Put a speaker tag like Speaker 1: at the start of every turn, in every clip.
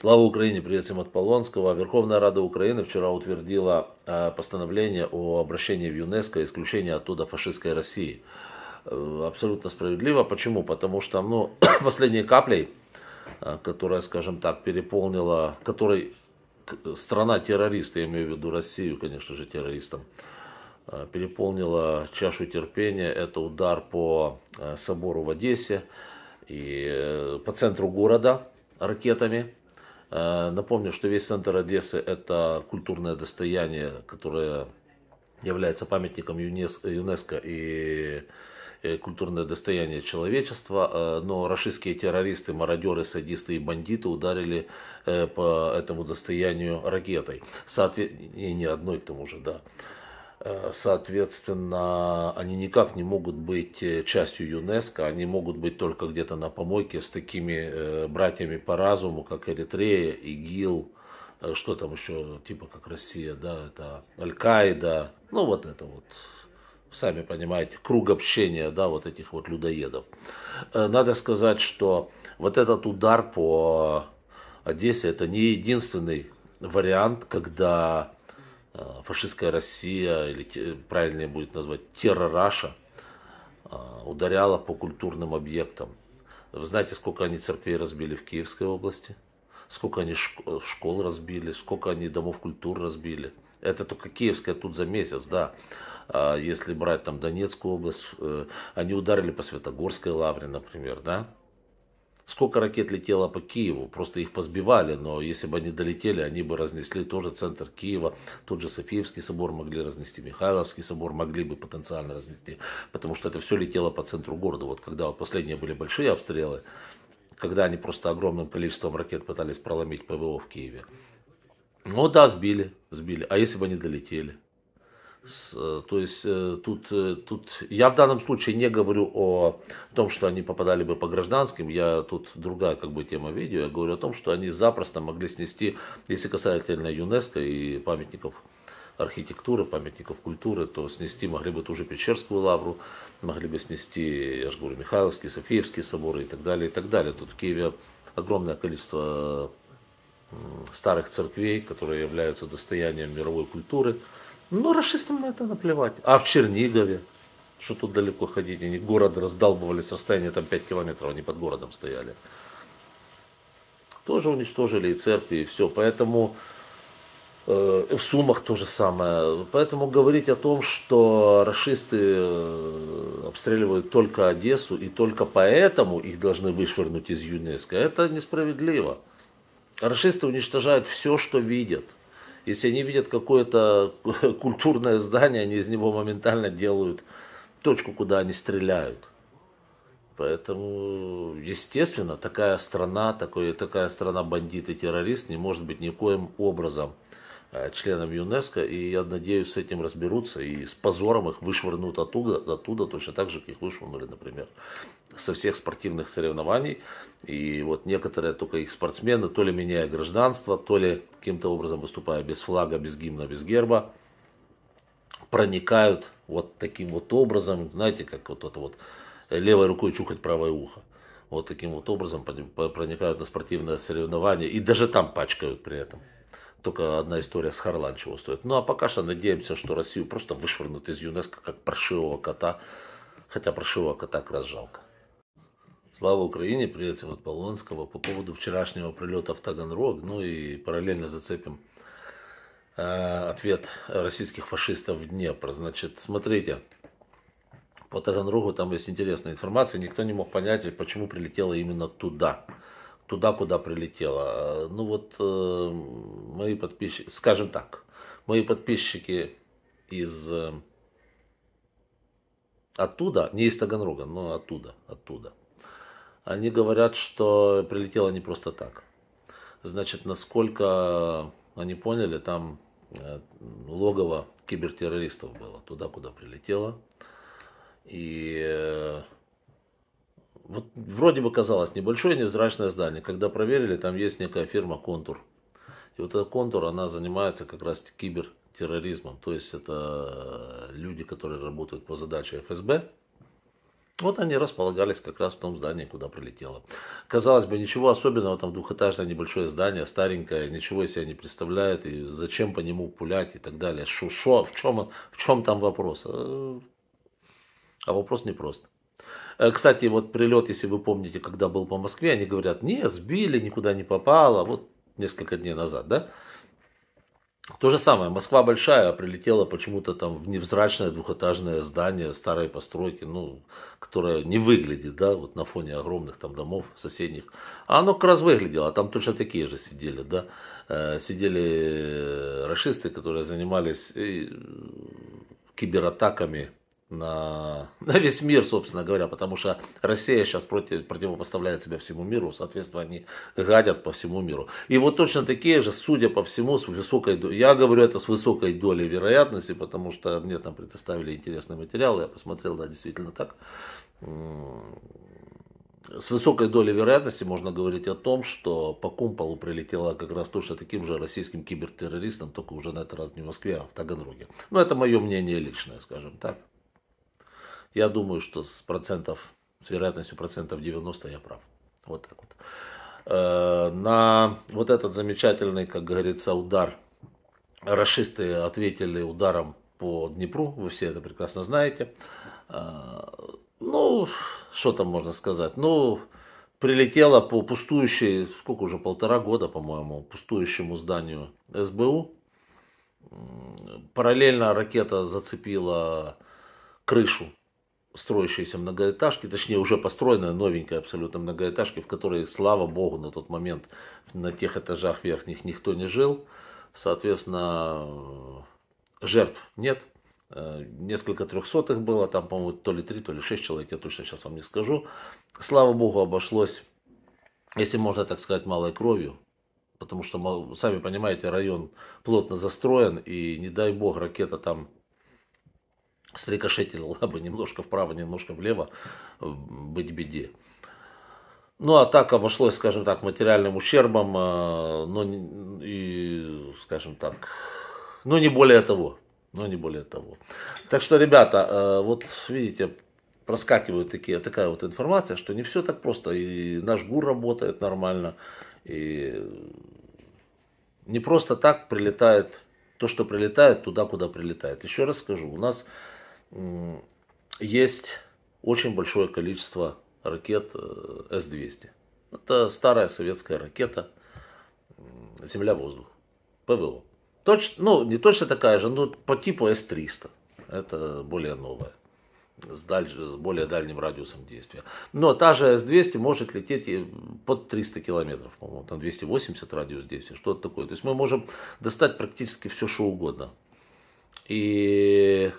Speaker 1: Слава Украине! Привет всем от Полонского. Верховная Рада Украины вчера утвердила э, постановление о обращении в ЮНЕСКО исключение оттуда фашистской России. Э, абсолютно справедливо. Почему? Потому что ну, последней каплей, э, которая, скажем так, переполнила, которой страна террориста, я имею в виду Россию, конечно же, террористом, переполнила чашу терпения. Это удар по собору в Одессе и по центру города ракетами Э, напомню, что весь центр Одессы – это культурное достояние, которое является памятником ЮНЕСКО и э, культурное достояние человечества, э, но российские террористы, мародеры, садисты и бандиты ударили по этому достоянию ракетой. Соответ... И не одной к тому же, да. Э, соответственно, они никак не могут быть э, частью ЮНЕСКО, они могут быть только где-то на помойке с такими э, братьями по разуму, как Эритрея, ИГИЛ, что там еще, типа как Россия, да, это Аль-Каида, ну вот это вот, сами понимаете, круг общения, да, вот этих вот людоедов. Надо сказать, что вот этот удар по Одессе, это не единственный вариант, когда Э, фашистская Россия, или правильнее будет назвать террораша, э, ударяла по культурным объектам. Вы знаете, сколько они церквей разбили в Киевской области? Сколько они э, школ разбили? Сколько они домов культур разбили? Это только Киевская тут за месяц, да. А если брать там Донецкую область, они ударили по Светогорской лавре, например, да. Сколько ракет летело по Киеву, просто их позбивали, но если бы они долетели, они бы разнесли тоже центр Киева, тот же Софиевский собор могли разнести, Михайловский собор могли бы потенциально разнести, потому что это все летело по центру города. Вот когда вот последние были большие обстрелы, когда они просто огромным количеством ракет пытались проломить ПВО в Киеве. Ну да, сбили, сбили. А если бы они долетели? Э, то есть э, тут, э, тут я в данном случае не говорю о том, что они попадали бы по гражданским, я тут другая как бы тема видео, я говорю о том, что они запросто могли снести, если касательно ЮНЕСКО и памятников архитектуры, памятников культуры, то снести могли бы ту же Печерскую лавру, могли бы снести, я же говорю, Михайловский, Софиевский соборы и так далее, и так далее. Тут в Киеве огромное количество старых церквей, которые являются достоянием мировой культуры, ну, расистам на это наплевать. А в Чернигове, что тут далеко ходить, они город раздалбывали с расстояния там 5 километров, они под городом стояли. Тоже уничтожили и церкви, и все. Поэтому э, в Сумах то же самое. Поэтому говорить о том, что расисты э, обстреливают только Одессу, и только поэтому их должны вышвырнуть из ЮНЕСКО, это несправедливо. Расисты уничтожают все, что видят. Если они видят какое-то культурное здание, они из него моментально делают точку, куда они стреляют. Поэтому, естественно, такая страна, такой, такая страна бандит и террорист не может быть никоим образом Э, членом ЮНЕСКО, и я надеюсь, с этим разберутся, и с позором их вышвырнут оттуда, оттуда точно так же, как их вышвырнули, например, со всех спортивных соревнований. И вот некоторые только их спортсмены, то ли меняя гражданство, то ли каким-то образом выступая без флага, без гимна, без герба, проникают вот таким вот образом, знаете, как вот это вот левой рукой чухать правое ухо вот таким вот образом проникают на спортивное соревнование и даже там пачкают при этом только одна история с Харлан чего стоит. Ну а пока что надеемся, что Россию просто вышвырнут из ЮНЕСКО как паршивого кота. Хотя паршивого кота как раз жалко. Слава Украине, приветствуем от Полонского. По поводу вчерашнего прилета в Таганрог, ну и параллельно зацепим э, ответ российских фашистов в Днепр. Значит, смотрите, по Таганрогу там есть интересная информация. Никто не мог понять, почему прилетела именно туда туда, куда прилетела э, Ну вот э, мои подписчики, скажем так, мои подписчики из э, оттуда, не из Таганрога, но оттуда, оттуда, они говорят, что прилетела не просто так. Значит, насколько они поняли, там э, логово кибертеррористов было, туда, куда прилетела И э, вот вроде бы казалось небольшое невзрачное здание. Когда проверили, там есть некая фирма «Контур». И вот эта «Контур», она занимается как раз кибертерроризмом. То есть это э, люди, которые работают по задаче ФСБ. Вот они располагались как раз в том здании, куда прилетело. Казалось бы, ничего особенного, там двухэтажное небольшое здание, старенькое, ничего из себя не представляет, и зачем по нему пулять и так далее. Шо, шо, в, чем, в чем там вопрос? Э, а вопрос непрост. Э, кстати, вот прилет, если вы помните, когда был по Москве, они говорят, не, сбили, никуда не попало, вот несколько дней назад, да? То же самое, Москва большая, а прилетела почему-то там в невзрачное двухэтажное здание старой постройки, ну, которое не выглядит, да, вот на фоне огромных там домов соседних. А оно как раз выглядело, а там точно такие же сидели, да. Э, сидели э, расисты, которые занимались кибератаками на, на весь мир, собственно говоря, потому что Россия сейчас против, противопоставляет себя всему миру, соответственно, они гадят по всему миру. И вот точно такие же, судя по всему, с высокой, я говорю это с высокой долей вероятности, потому что мне там предоставили интересный материал, я посмотрел, да, действительно так. С высокой долей вероятности можно говорить о том, что по Кумполу прилетела как раз точно таким же российским кибертеррористом, только уже на этот раз не в Москве, а в Таганроге. Но это мое мнение личное, скажем так. Я думаю, что с процентов, с вероятностью процентов 90 я прав. Вот так вот. Э, на вот этот замечательный, как говорится, удар расисты ответили ударом по Днепру, вы все это прекрасно знаете. Э, ну, что там можно сказать? Ну, прилетела по пустующей, сколько уже, полтора года, по-моему, пустующему зданию СБУ. Параллельно ракета зацепила крышу строящейся многоэтажки, точнее уже построенная новенькая абсолютно многоэтажки, в которой, слава богу, на тот момент на тех этажах верхних никто не жил. Соответственно, жертв нет. Э, несколько трехсотых было, там, по-моему, то ли три, то ли шесть человек, я точно сейчас вам не скажу. Слава богу, обошлось, если можно так сказать, малой кровью, потому что, сами понимаете, район плотно застроен, и не дай бог, ракета там срикошетила бы немножко вправо, немножко влево, э, быть беде. Ну, а так обошлось, скажем так, материальным ущербом, э, но и, скажем так, ну, не более того. Но не более того. Так что, ребята, э, вот видите, проскакивает такие, такая вот информация, что не все так просто. И наш ГУР работает нормально. И не просто так прилетает то, что прилетает, туда, куда прилетает. Еще раз скажу, у нас есть очень большое количество ракет э, С-200. Это старая советская ракета «Земля-воздух», ПВО. Точно, ну, не точно такая же, но по типу С-300. Это более новая, с, даль, с более дальним радиусом действия. Но та же С-200 может лететь и под 300 километров, по-моему, там 280 радиус действия, что-то такое. То есть мы можем достать практически все, что угодно. И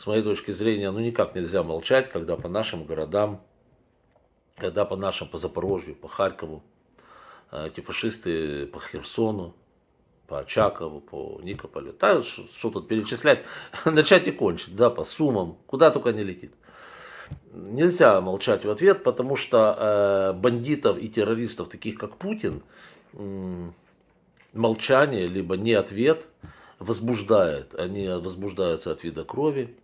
Speaker 1: с моей точки зрения, ну никак нельзя молчать, когда по нашим городам, когда по нашим, по Запорожью, по Харькову, э, эти фашисты по Херсону, по Очакову, по Никополю. Да, что тут перечислять, начать и кончить, да, по суммам, куда только не летит. Нельзя молчать в ответ, потому что э, бандитов и террористов, таких как Путин, э, молчание, либо не ответ возбуждает. Они возбуждаются от вида крови,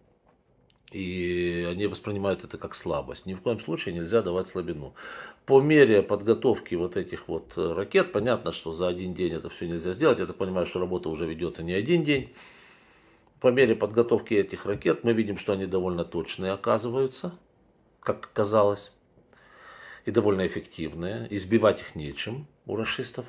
Speaker 1: и они воспринимают это как слабость. Ни в коем случае нельзя давать слабину. По мере подготовки вот этих вот э, ракет, понятно, что за один день это все нельзя сделать. Я так понимаю, что работа уже ведется не один день. По мере подготовки этих ракет мы видим, что они довольно точные оказываются, как казалось, и довольно эффективные. Избивать их нечем у расистов.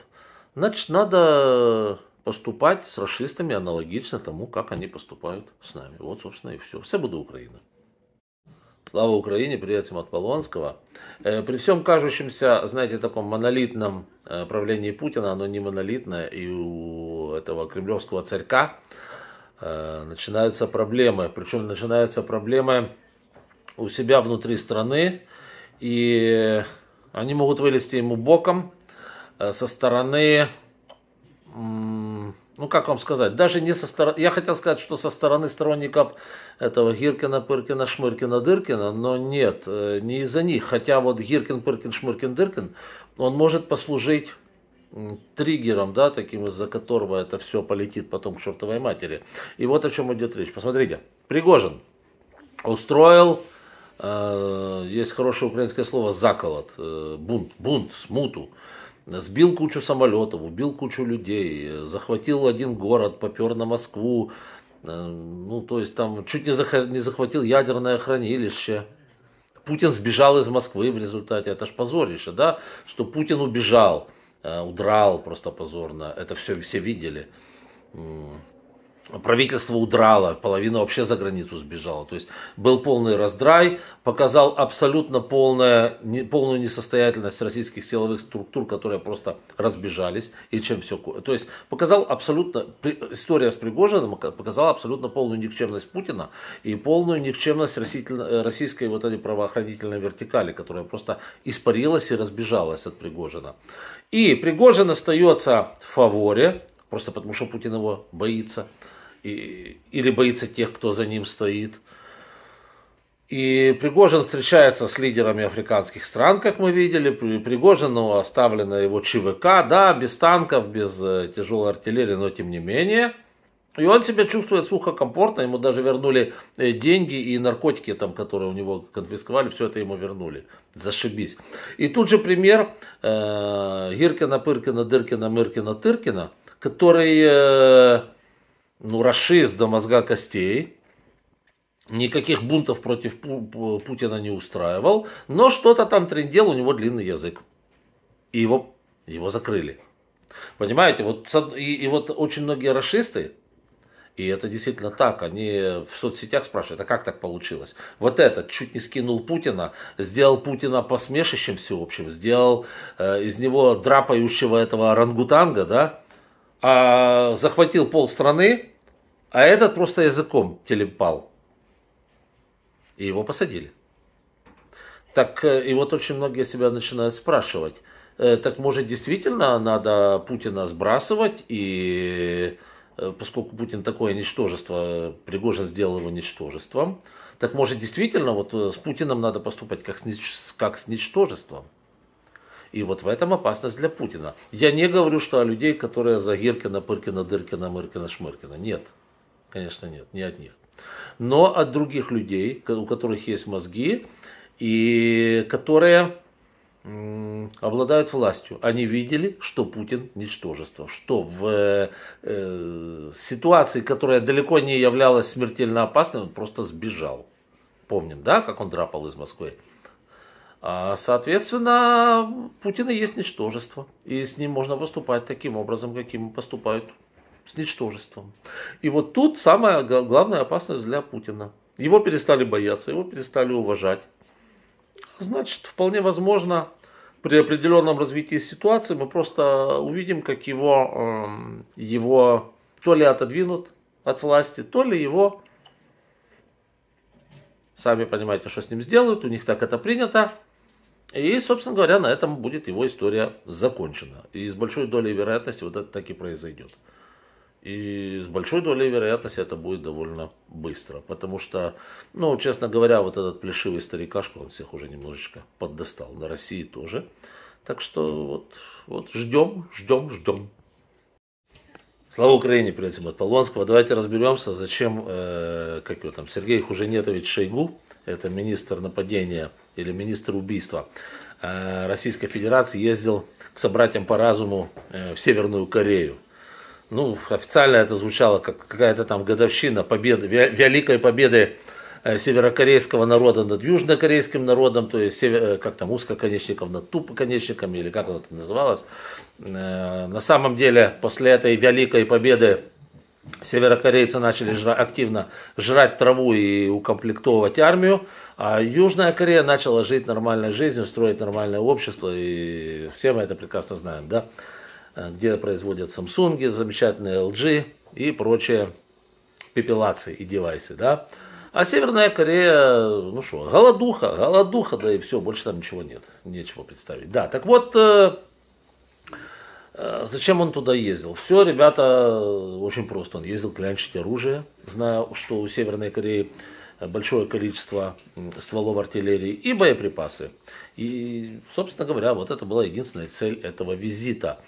Speaker 1: Значит, надо поступать с расистами аналогично тому, как они поступают с нами. Вот, собственно, и все. Все буде Украина. Слава Украине, привет всем от Полонского. Э, при всем кажущемся, знаете, таком монолитном э, правлении Путина, оно не монолитное, и у этого кремлевского царька э, начинаются проблемы. Причем начинаются проблемы у себя внутри страны, и они могут вылезти ему боком со стороны ну как вам сказать, даже не со стороны, я хотел сказать, что со стороны сторонников этого Гиркина, Пыркина, Шмыркина, Дыркина, но нет, э, не из-за них, хотя вот Гиркин, Пыркин, Шмыркин, Дыркин, он может послужить триггером, да, таким, из-за которого это все полетит потом к чертовой матери. И вот о чем идет речь. Посмотрите, Пригожин устроил, э, есть хорошее украинское слово, заколот, э, бунт, бунт, смуту. Сбил кучу самолетов, убил кучу людей, захватил один город, попер на Москву. Э, ну, то есть там чуть не, не захватил ядерное хранилище. Путин сбежал из Москвы в результате. Это ж позорище, да? Что Путин убежал, э, удрал просто позорно. Это все все видели правительство удрало, половина вообще за границу сбежала. То есть был полный раздрай, показал абсолютно полное, не, полную несостоятельность российских силовых структур, которые просто разбежались и чем все. То есть показал абсолютно, история с Пригожиным показала абсолютно полную никчемность Путина и полную никчемность э, российской вот этой правоохранительной вертикали, которая просто испарилась и разбежалась от Пригожина. И Пригожин остается в фаворе, просто потому что Путин его боится и, или боится тех, кто за ним стоит. И Пригожин встречается с лидерами африканских стран, как мы видели. Пригожину оставлено его ЧВК, да, без танков, без э, тяжелой артиллерии, но тем не менее. И он себя чувствует сухо, комфортно. Ему даже вернули э, деньги и наркотики, там, которые у него конфисковали, все это ему вернули. Зашибись. И тут же пример э, Гиркина, Пыркина, Дыркина, Мыркина, Тыркина, который... Э, ну, расшист до мозга костей, никаких бунтов против Путина не устраивал, но что-то там трендел, у него длинный язык. И его, его закрыли. Понимаете, вот, и, и вот очень многие расисты, и это действительно так, они в соцсетях спрашивают, а как так получилось? Вот этот чуть не скинул Путина, сделал Путина посмешищем всеобщим, сделал э, из него драпающего этого орангутанга, да, а, захватил пол страны, а этот просто языком телепал. И его посадили. Так э, и вот очень многие себя начинают спрашивать, э, так может действительно надо Путина сбрасывать и э, поскольку Путин такое ничтожество, Пригожин сделал его ничтожеством, так может действительно вот с Путиным надо поступать как с, как с ничтожеством? И вот в этом опасность для Путина. Я не говорю, что о людей, которые за Гиркина, Пыркина, Дыркина, Мыркина, Шмыркина. Нет. Конечно, нет. Не от них. Но от других людей, у которых есть мозги, и которые обладают властью. Они видели, что Путин ничтожество, что в э, э, ситуации, которая далеко не являлась смертельно опасной, он просто сбежал. Помним, да, как он драпал из Москвы? А, соответственно, Путина есть ничтожество, и с ним можно поступать таким образом, каким поступают с ничтожеством. И вот тут самая главная опасность для Путина. Его перестали бояться, его перестали уважать. Значит, вполне возможно, при определенном развитии ситуации мы просто увидим, как его, эм, его то ли отодвинут от власти, то ли его, сами понимаете, что с ним сделают, у них так это принято, и, собственно говоря, на этом будет его история закончена. И с большой долей вероятности вот это так и произойдет. И с большой долей вероятности это будет довольно быстро. Потому что, ну, честно говоря, вот этот плешивый старикашка, он всех уже немножечко поддостал. На России тоже. Так что вот, вот ждем, ждем, ждем. Слава Украине, привет всем от Полонского. Давайте разберемся, зачем, э, как его там, Сергей Хуженетович Шойгу, это министр нападения или министр убийства э, Российской Федерации ездил к собратьям по разуму э, в Северную Корею. Ну, официально это звучало как какая-то там годовщина победы, великой победы э, северокорейского народа над южнокорейским народом, то есть как там узкоконечников над тупоконечниками, или как это называлось. На самом деле, после этой великой победы северокорейцы начали жра- активно жрать траву и укомплектовывать армию. А Южная Корея начала жить нормальной жизнью, строить нормальное общество, и все мы это прекрасно знаем, да? Э, где производят Samsung, замечательные LG и прочие пепелации и девайсы, да? А Северная Корея, ну что, голодуха, голодуха, да и все, больше там ничего нет, нечего представить. Да, так вот, э, э, Зачем он туда ездил? Все, ребята, очень просто. Он ездил клянчить оружие, зная, что у Северной Кореи большое количество стволов артиллерии и боеприпасы. И, собственно говоря, вот это была единственная цель этого визита.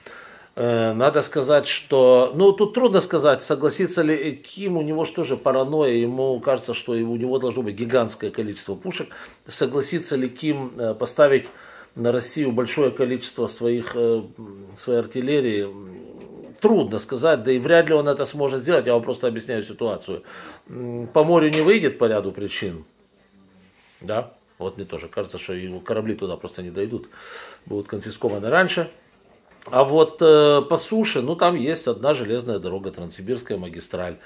Speaker 1: Э, надо сказать, что... Ну, тут трудно сказать, согласится ли Ким, у него что же паранойя, ему кажется, что у него должно быть гигантское количество пушек. Согласится ли Ким э, поставить на Россию большое количество своих, э, своей артиллерии, трудно сказать, да и вряд ли он это сможет сделать, я вам просто объясняю ситуацию. По морю не выйдет по ряду причин, да, вот мне тоже кажется, что его корабли туда просто не дойдут, будут конфискованы раньше. А вот э, по суше, ну там есть одна железная дорога, Транссибирская магистраль,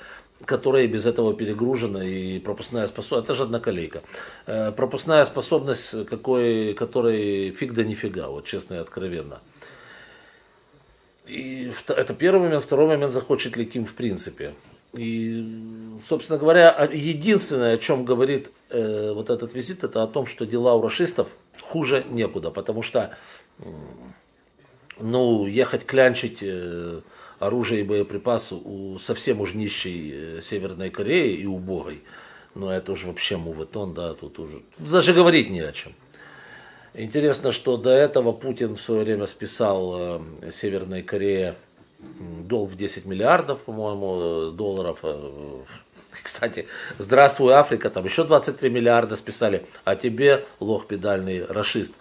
Speaker 1: которая без этого перегружена и пропускная способность, это же одноколейка, э, пропускная способность, какой, которой фиг да нифига, вот честно и откровенно. И это первый момент. Второй момент, захочет ли Ким в принципе. И, собственно говоря, единственное, о чем говорит э, вот этот визит, это о том, что дела у расистов хуже некуда, потому что, э, ну, ехать клянчить э, оружие и боеприпасы у совсем уж нищей э, Северной Кореи и убогой, ну, это уже вообще муватон, да, тут уже, тут даже говорить не о чем. Интересно, что до этого Путин в свое время списал э, Северной Корее долг в 10 миллиардов, по-моему, э, долларов. Э, кстати, здравствуй, Африка, там еще 23 миллиарда списали, а тебе, лох педальный расист,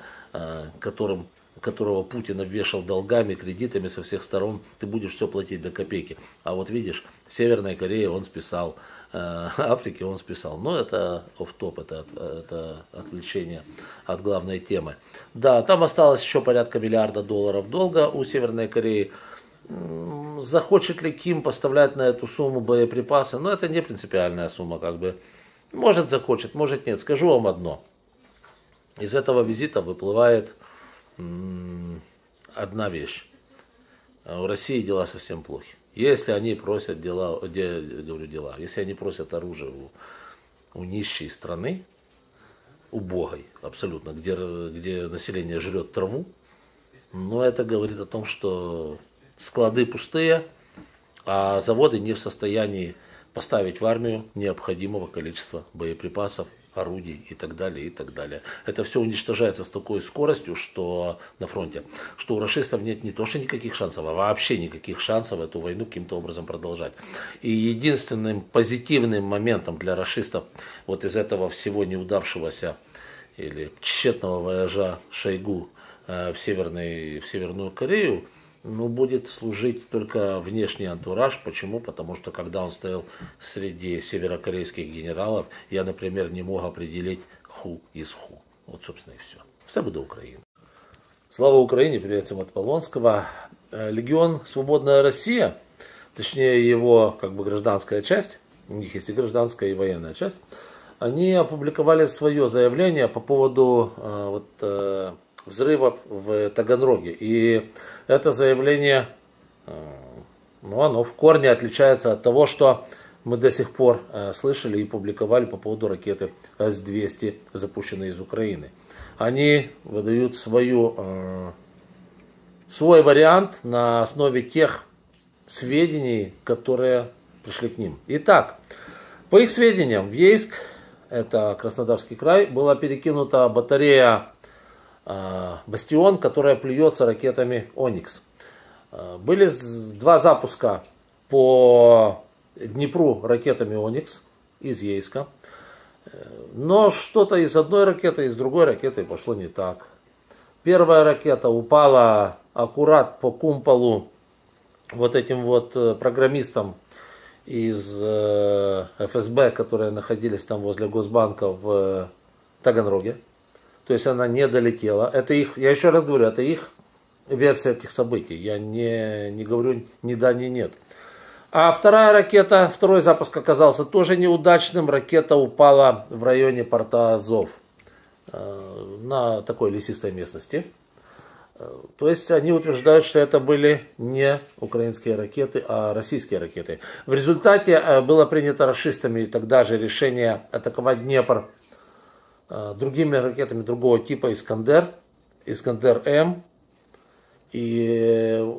Speaker 1: которым которого Путин обвешал долгами, кредитами со всех сторон, ты будешь все платить до копейки. А вот видишь, Северной Корее он списал Э, Африки он списал. Но это оф-топ, это, это отвлечение от главной темы. Да, там осталось еще порядка миллиарда долларов долга у Северной Кореи. Захочет ли Ким поставлять на эту сумму боеприпасы? Но это не принципиальная сумма, как бы. Может захочет, может нет. Скажу вам одно. Из этого визита выплывает одна вещь. У России дела совсем плохи. Если они просят дела, де, говорю, дела, если они просят оружие у, у нищей страны, убогой абсолютно, где, где население жрет траву, но это говорит о том, что склады пустые, а заводы не в состоянии поставить в армию необходимого количества боеприпасов орудий и так далее, и так далее. Это все уничтожается с такой скоростью, что на фронте, что у расистов нет не то, что никаких шансов, а вообще никаких шансов эту войну каким-то образом продолжать. И единственным позитивным моментом для расистов вот из этого всего неудавшегося или тщетного вояжа Шойгу э, в, северный в Северную Корею – ну, будет служить только внешний антураж. Почему? Потому что когда он стоял среди северокорейских генералов, я, например, не мог определить ху из ху. Вот, собственно, и все. Все буду Украины. Слава Украине, привет всем от Полонского. Э, Легион «Свободная Россия», точнее его как бы гражданская часть, у них есть и гражданская, и военная часть, они опубликовали свое заявление по поводу э, вот, э, взрыва в Таганроге. И это заявление, э, ну, оно в корне отличается от того, что мы до сих пор э, слышали и публиковали по поводу ракеты С-200, запущенной из Украины. Они выдают свою, э, свой вариант на основе тех сведений, которые пришли к ним. Итак, по их сведениям, в Ейск, это Краснодарский край, была перекинута батарея Э, бастион, которая плюется ракетами «Оникс». Э, были два запуска по Днепру ракетами «Оникс» из Ейска. Э, но что-то из одной ракеты, из другой ракеты пошло не так. Первая ракета упала аккурат по кумполу вот этим вот программистам из ФСБ, которые находились там возле Госбанка в Таганроге то есть она не долетела. Это их, я еще раз говорю, это их версия этих событий. Я не, не говорю ни да, ни нет. А вторая ракета, второй запуск оказался тоже неудачным. Ракета упала в районе порта Азов э, на такой лесистой местности. Э, то есть они утверждают, что это были не украинские ракеты, а российские ракеты. В результате э, было принято расистами тогда же решение атаковать Днепр Э, другими ракетами другого типа «Искандер», «Искандер-М». И э,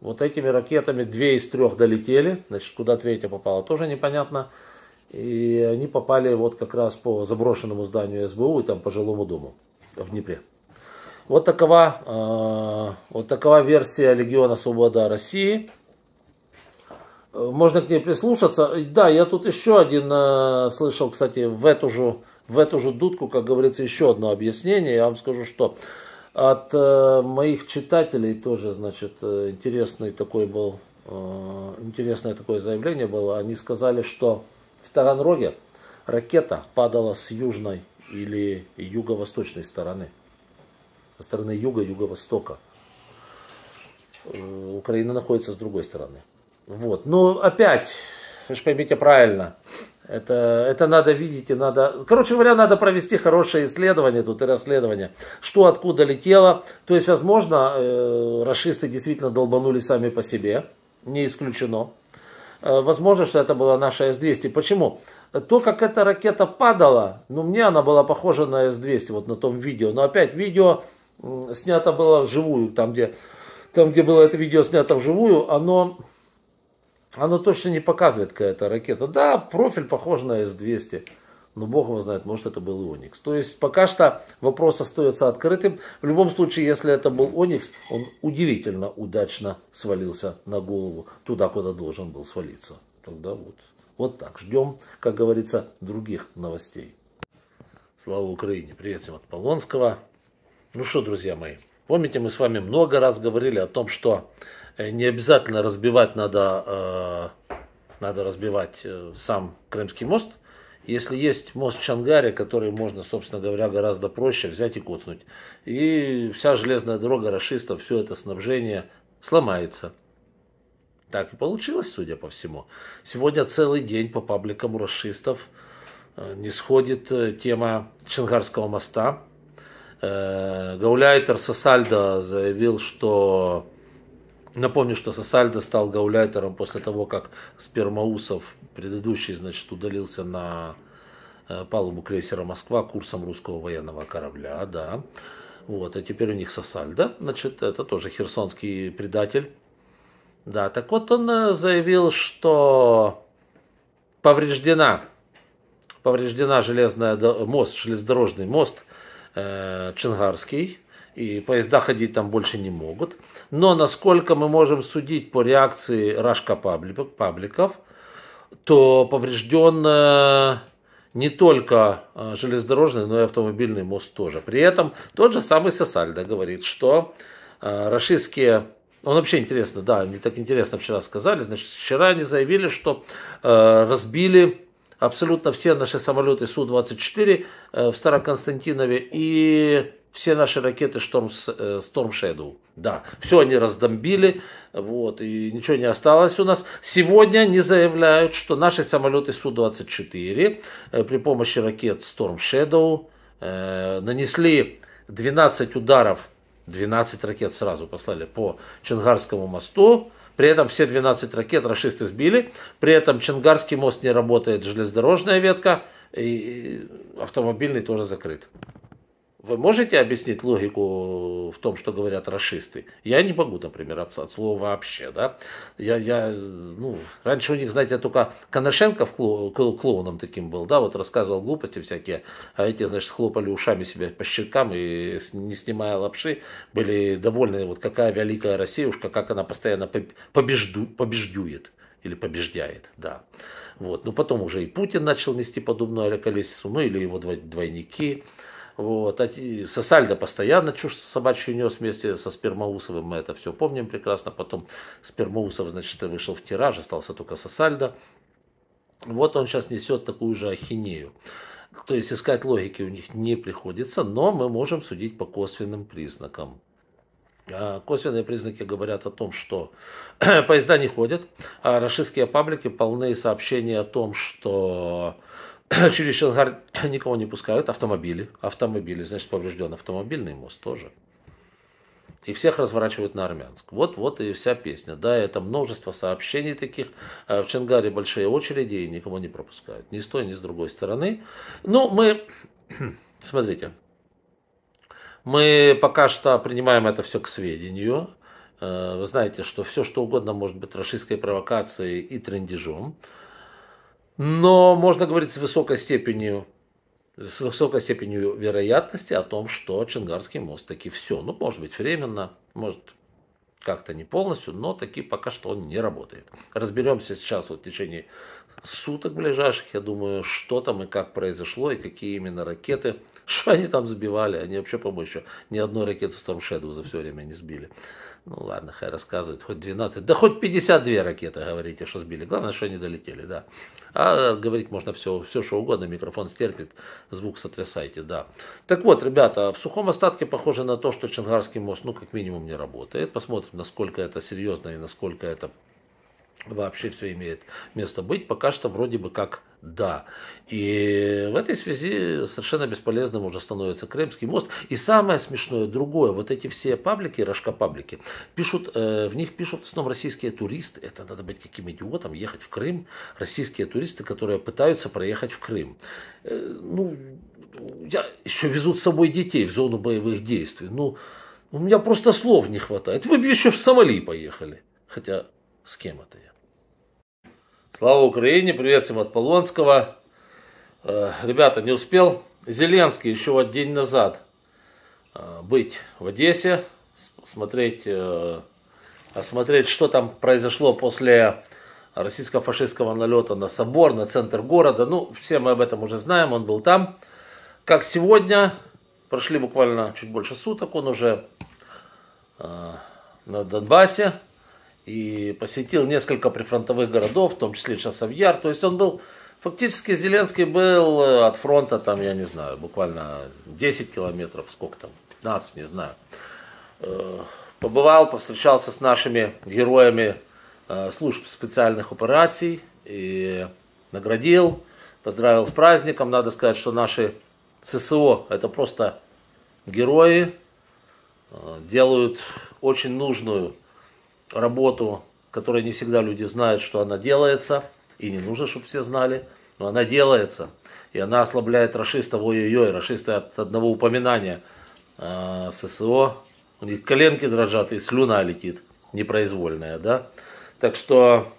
Speaker 1: вот этими ракетами две из трех долетели, значит, куда третья попала, тоже непонятно. И они попали вот как раз по заброшенному зданию СБУ и там по жилому дому в Днепре. Вот такова, э, вот такова версия Легиона Свобода России. Можно к ней прислушаться. Да, я тут еще один слышал, кстати, в эту же в эту же дудку, как говорится, еще одно объяснение. Я вам скажу, что от э, моих читателей тоже, значит, э, интересный такой был, э, интересное такое заявление было. Они сказали, что в Таганроге ракета падала с южной или юго-восточной стороны, со стороны юга, юго-востока. Э, Украина находится с другой стороны. Вот. Но опять, вы же поймите правильно, это, это надо видеть и надо... Короче говоря, надо провести хорошее исследование тут и расследование. Что откуда летело. То есть, возможно, э, расисты действительно долбанули сами по себе. Не исключено. Э, возможно, что это была наша С-200. Почему? То, как эта ракета падала, ну, мне она была похожа на С-200, вот на том видео. Но опять, видео снято было вживую, там, где, там, где было это видео снято вживую, оно оно точно не показывает, какая то ракета. Да, профиль похож на С-200. Но бог его знает, может это был Оникс. То есть пока что вопрос остается открытым. В любом случае, если это был Оникс, он удивительно удачно свалился на голову туда, куда должен был свалиться. Тогда вот, вот так. Ждем, как говорится, других новостей. Слава Украине! Привет всем от Полонского. Ну что, друзья мои, помните, мы с вами много раз говорили о том, что Э, не обязательно разбивать надо, э, надо разбивать э, сам Крымский мост. Если есть мост Чангаре, который можно, собственно говоря, гораздо проще взять и коцнуть. И вся железная дорога расистов, все это снабжение сломается. Так и получилось, судя по всему. Сегодня целый день по пабликам у расистов э, не сходит э, тема Чангарского моста. Гауляйтер Сосальдо заявил, что Напомню, что Сосальдо стал гауляйтером после того, как Спермаусов, предыдущий, значит, удалился на э, палубу крейсера «Москва» курсом русского военного корабля, да. Вот, а теперь у них Сосальдо, значит, это тоже херсонский предатель. Да, так вот он э, заявил, что повреждена, повреждена железная, мост, железнодорожный мост э, Чингарский, и поезда ходить там больше не могут. Но насколько мы можем судить по реакции Рашка Пабликов, то поврежден не только а, железнодорожный, но и автомобильный мост тоже. При этом тот же самый Сосальда говорит, что а, российские он вообще интересно, да, они так интересно вчера сказали. Значит, вчера они заявили, что э, разбили абсолютно все наши самолеты Су-24 э, в Староконстантинове и все наши ракеты Storm, э, Storm Shadow. Да, все они раздомбили, вот, и ничего не осталось у нас. Сегодня они заявляют, что наши самолеты Су-24 э, при помощи ракет Storm Shadow э, нанесли 12 ударов, 12 ракет сразу послали по Чангарскому мосту. При этом все 12 ракет расисты сбили. При этом Чангарский мост не работает, железнодорожная ветка, и автомобильный тоже закрыт. Вы можете объяснить логику в том, что говорят расисты? Я не могу, например, от слова вообще, да. Я, я, ну, раньше у них, знаете, только Коношенко кло, клоуном таким был, да, вот рассказывал глупости всякие, а эти, значит, хлопали ушами себя по щекам и, не снимая лапши, были довольны, вот какая великая Россиюшка, как она постоянно побежду, побеждует или побеждает, да. Вот, ну потом уже и Путин начал нести подобную колесицу, ну, или его двойники, вот. А Сосальдо постоянно чушь собачью нес вместе со Спермаусовым, мы это все помним прекрасно. Потом Спермаусов, значит, вышел в тираж, остался только Сосальдо. Вот он сейчас несет такую же ахинею. То есть искать логики у них не приходится, но мы можем судить по косвенным признакам. А косвенные признаки говорят о том, что поезда не ходят, а рашистские паблики полны сообщений о том, что через Шелгар никого не пускают, автомобили, автомобили, значит поврежден автомобильный мост тоже. И всех разворачивают на Армянск. Вот, вот и вся песня. Да, это множество сообщений таких. Э, в Ченгаре большие очереди и никого не пропускают. Ни с той, ни с другой стороны. Ну, мы, смотрите, мы пока что принимаем это все к сведению. Э, вы знаете, что все, что угодно может быть российской провокацией и трендежом. Но можно говорить с высокой степенью с высокой степенью вероятности о том, что Чингарский мост таки все. Ну, может быть, временно, может, как-то не полностью, но таки пока что он не работает. Разберемся сейчас вот в течение суток ближайших, я думаю, что там и как произошло, и какие именно ракеты, что они там сбивали. Они вообще, по-моему, еще ни одной ракеты Storm Shadow за все время не сбили. Ну ладно, хай рассказывает, хоть 12, да хоть 52 ракеты, говорите, что сбили. Главное, что они долетели, да. А говорить можно все, все что угодно, микрофон стерпит, звук сотрясайте, да. Так вот, ребята, в сухом остатке похоже на то, что Чангарский мост, ну, как минимум, не работает. Посмотрим, насколько это серьезно и насколько это вообще все имеет место быть. Пока что вроде бы как да. И в этой связи совершенно бесполезным уже становится Крымский мост. И самое смешное другое, вот эти все паблики, рожка-паблики, пишут, э, в них пишут в основном российские туристы, это надо быть каким идиотом, ехать в Крым, российские туристы, которые пытаются проехать в Крым. Э, ну, я, еще везут с собой детей в зону боевых действий. Ну, у меня просто слов не хватает. Вы бы еще в Сомали поехали. Хотя, с кем это я? Слава Украине, привет всем от Полонского. Э, ребята, не успел Зеленский еще вот день назад э, быть в Одессе, смотреть, э, осмотреть, что там произошло после российско-фашистского налета на собор, на центр города. Ну, все мы об этом уже знаем, он был там. Как сегодня, прошли буквально чуть больше суток, он уже на Донбассе и посетил несколько прифронтовых городов, в том числе Часовьяр. То есть он был, фактически Зеленский был э, от фронта, там, я не знаю, буквально 10 километров, сколько там, 15, не знаю. Э, побывал, повстречался с нашими героями э, служб специальных операций и наградил, поздравил с праздником. Надо сказать, что наши ССО это просто герои, делают очень нужную работу, которую не всегда люди знают, что она делается, и не нужно, чтобы все знали, но она делается. И она ослабляет расистов, ой-ой-ой, расисты от одного упоминания э, ССО, у них коленки дрожат и слюна летит, непроизвольная, да. Так что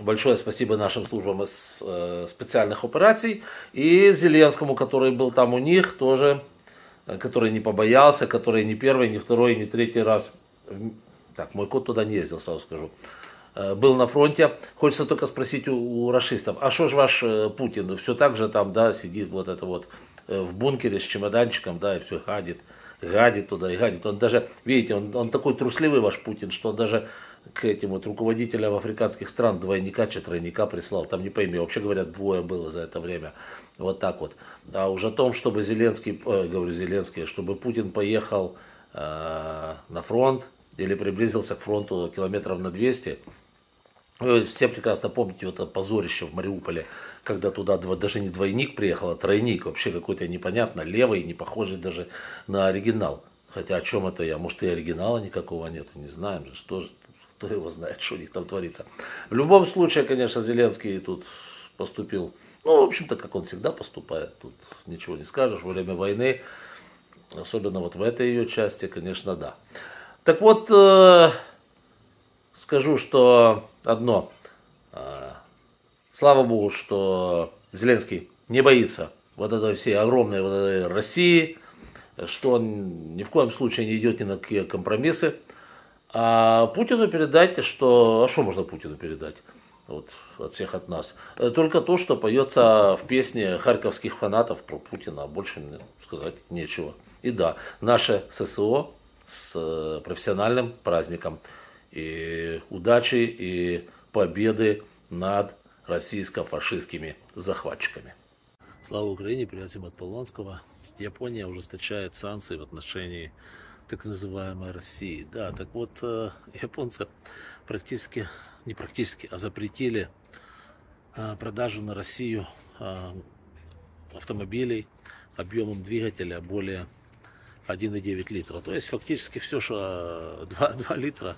Speaker 1: большое спасибо нашим службам из э, специальных операций и Зеленскому, который был там у них тоже, э, который не побоялся, который не первый, не второй, не третий раз так, мой кот туда не ездил, сразу скажу. Э, был на фронте. Хочется только спросить у, у расистов, а что же ваш э, Путин все так же там, да, сидит вот это вот э, в бункере с чемоданчиком, да, и все гадит, гадит туда и гадит. Он даже, видите, он, он такой трусливый ваш Путин, что он даже к этим вот руководителям африканских стран двойника, четвероника прислал. Там не пойми, вообще говорят, двое было за это время. Вот так вот. А уже о том, чтобы Зеленский, э, говорю Зеленский, чтобы Путин поехал э, на фронт, или приблизился к фронту километров на 200. Вы все прекрасно помните это позорище в Мариуполе, когда туда даже не двойник приехал, а тройник, вообще какой-то непонятно, левый, не похожий даже на оригинал. Хотя о чем это я? Может и оригинала никакого нету, не знаем же, что же, кто его знает, что у них там творится. В любом случае, конечно, Зеленский тут поступил, ну, в общем-то, как он всегда поступает, тут ничего не скажешь, во время войны, особенно вот в этой ее части, конечно, да. Так вот, э, скажу, что одно. Э, слава богу, что Зеленский не боится вот этой всей огромной вот этой России, что он ни в коем случае не идет ни на какие компромиссы. А Путину передать, что... А что можно Путину передать? Вот, от всех от нас. Э, только то, что поется в песне харьковских фанатов про Путина, а больше мне сказать нечего. И да, наше ССО с э, профессиональным праздником. И удачи, и победы над российско-фашистскими захватчиками. Слава Украине, приятель всем от Полонского. Япония ужесточает санкции в отношении так называемой России. Да, так вот, э, японцы практически, не практически, а запретили э, продажу на Россию автомобилей объемом двигателя более 1,9 литра. То есть фактически все, что 2, э, 2 литра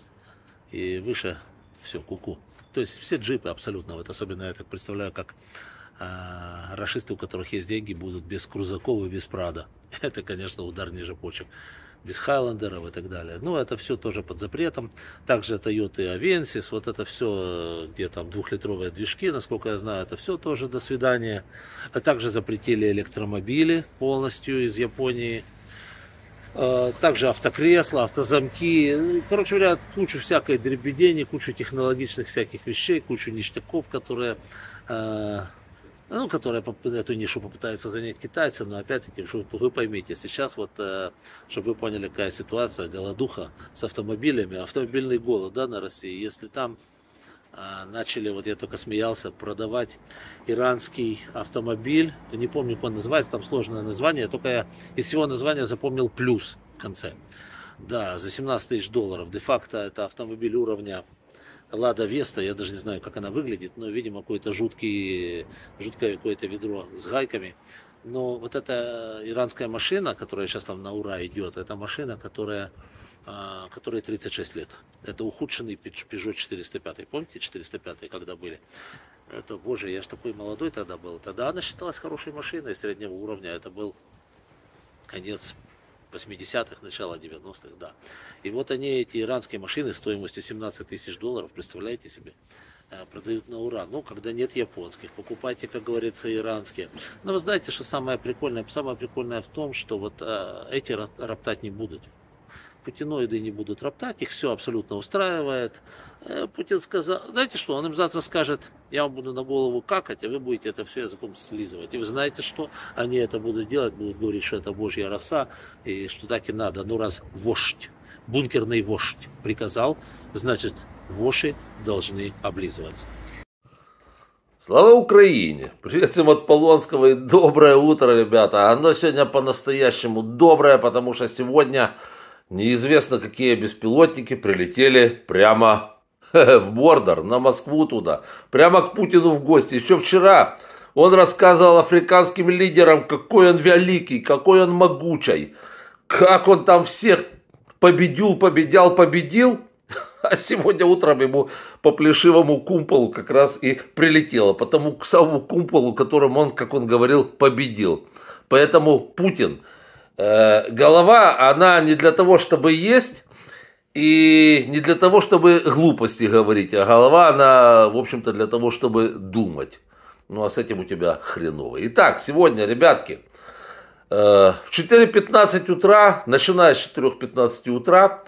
Speaker 1: и выше, все, куку. -ку. То есть все джипы абсолютно, вот особенно я так представляю, как э, расисты, у которых есть деньги, будут без Крузакова и без Прада. Это, конечно, удар ниже почек. Без Хайлендеров и так далее. но это все тоже под запретом. Также Toyota Avensis, вот это все, э, где там двухлитровые движки, насколько я знаю, это все тоже до свидания. А также запретили электромобили полностью из Японии. Э, также автокресла, автозамки, ну, короче говоря, кучу всякой дребедени, кучу технологичных всяких вещей, кучу ништяков, которые, э, ну, которые эту нишу попытаются занять китайцы, но опять-таки, вы поймите, сейчас вот, э, чтобы вы поняли, какая ситуация, голодуха с автомобилями, автомобильный голод, да, на России, если там а, начали, вот я только смеялся, продавать иранский автомобиль. не помню, как он называется, там сложное название, только я из всего названия запомнил плюс в конце. Да, за 17 тысяч долларов. Де-факто это автомобиль уровня Лада Веста, я даже не знаю, как она выглядит, но, видимо, какое-то жуткое, жуткое какое-то ведро с гайками. Но вот эта иранская машина, которая сейчас там на ура идет, это машина, которая а, которые 36 лет. Это ухудшенный Peugeot 405. Помните 405, когда были? Это, боже, я ж такой молодой тогда был. Тогда она считалась хорошей машиной среднего уровня. Это был конец 80-х, начало 90-х, да. И вот они, эти иранские машины стоимостью 17 тысяч долларов, представляете себе, э, продают на ура. Ну, когда нет японских, покупайте, как говорится, иранские. Но вы знаете, что самое прикольное? Самое прикольное в том, что вот э, эти роптать не будут путиноиды не будут роптать, их все абсолютно устраивает. Э, Путин сказал, знаете что, он им завтра скажет, я вам буду на голову какать, а вы будете это все языком слизывать. И вы знаете что, они это будут делать, будут говорить, что это божья роса, и что так и надо. Ну раз вождь, бункерный вождь приказал, значит воши должны облизываться. Слава Украине! Привет всем от Полонского и доброе утро, ребята! Оно сегодня по-настоящему доброе, потому что сегодня Неизвестно, какие беспилотники прилетели прямо в Бордор, на Москву туда, прямо к Путину в гости. Еще вчера он рассказывал африканским лидерам, какой он великий, какой он могучий, как он там всех победил, победял, победил. А сегодня утром ему по плешивому кумполу как раз и прилетело, потому к самому кумполу, которым он, как он говорил, победил. Поэтому Путин – Э, голова, она не для того, чтобы есть, и не для того, чтобы глупости говорить, а голова, она, в общем-то, для того, чтобы думать. Ну, а с этим у тебя хреново. Итак, сегодня, ребятки, э, в 4.15 утра, начиная с 4.15 утра,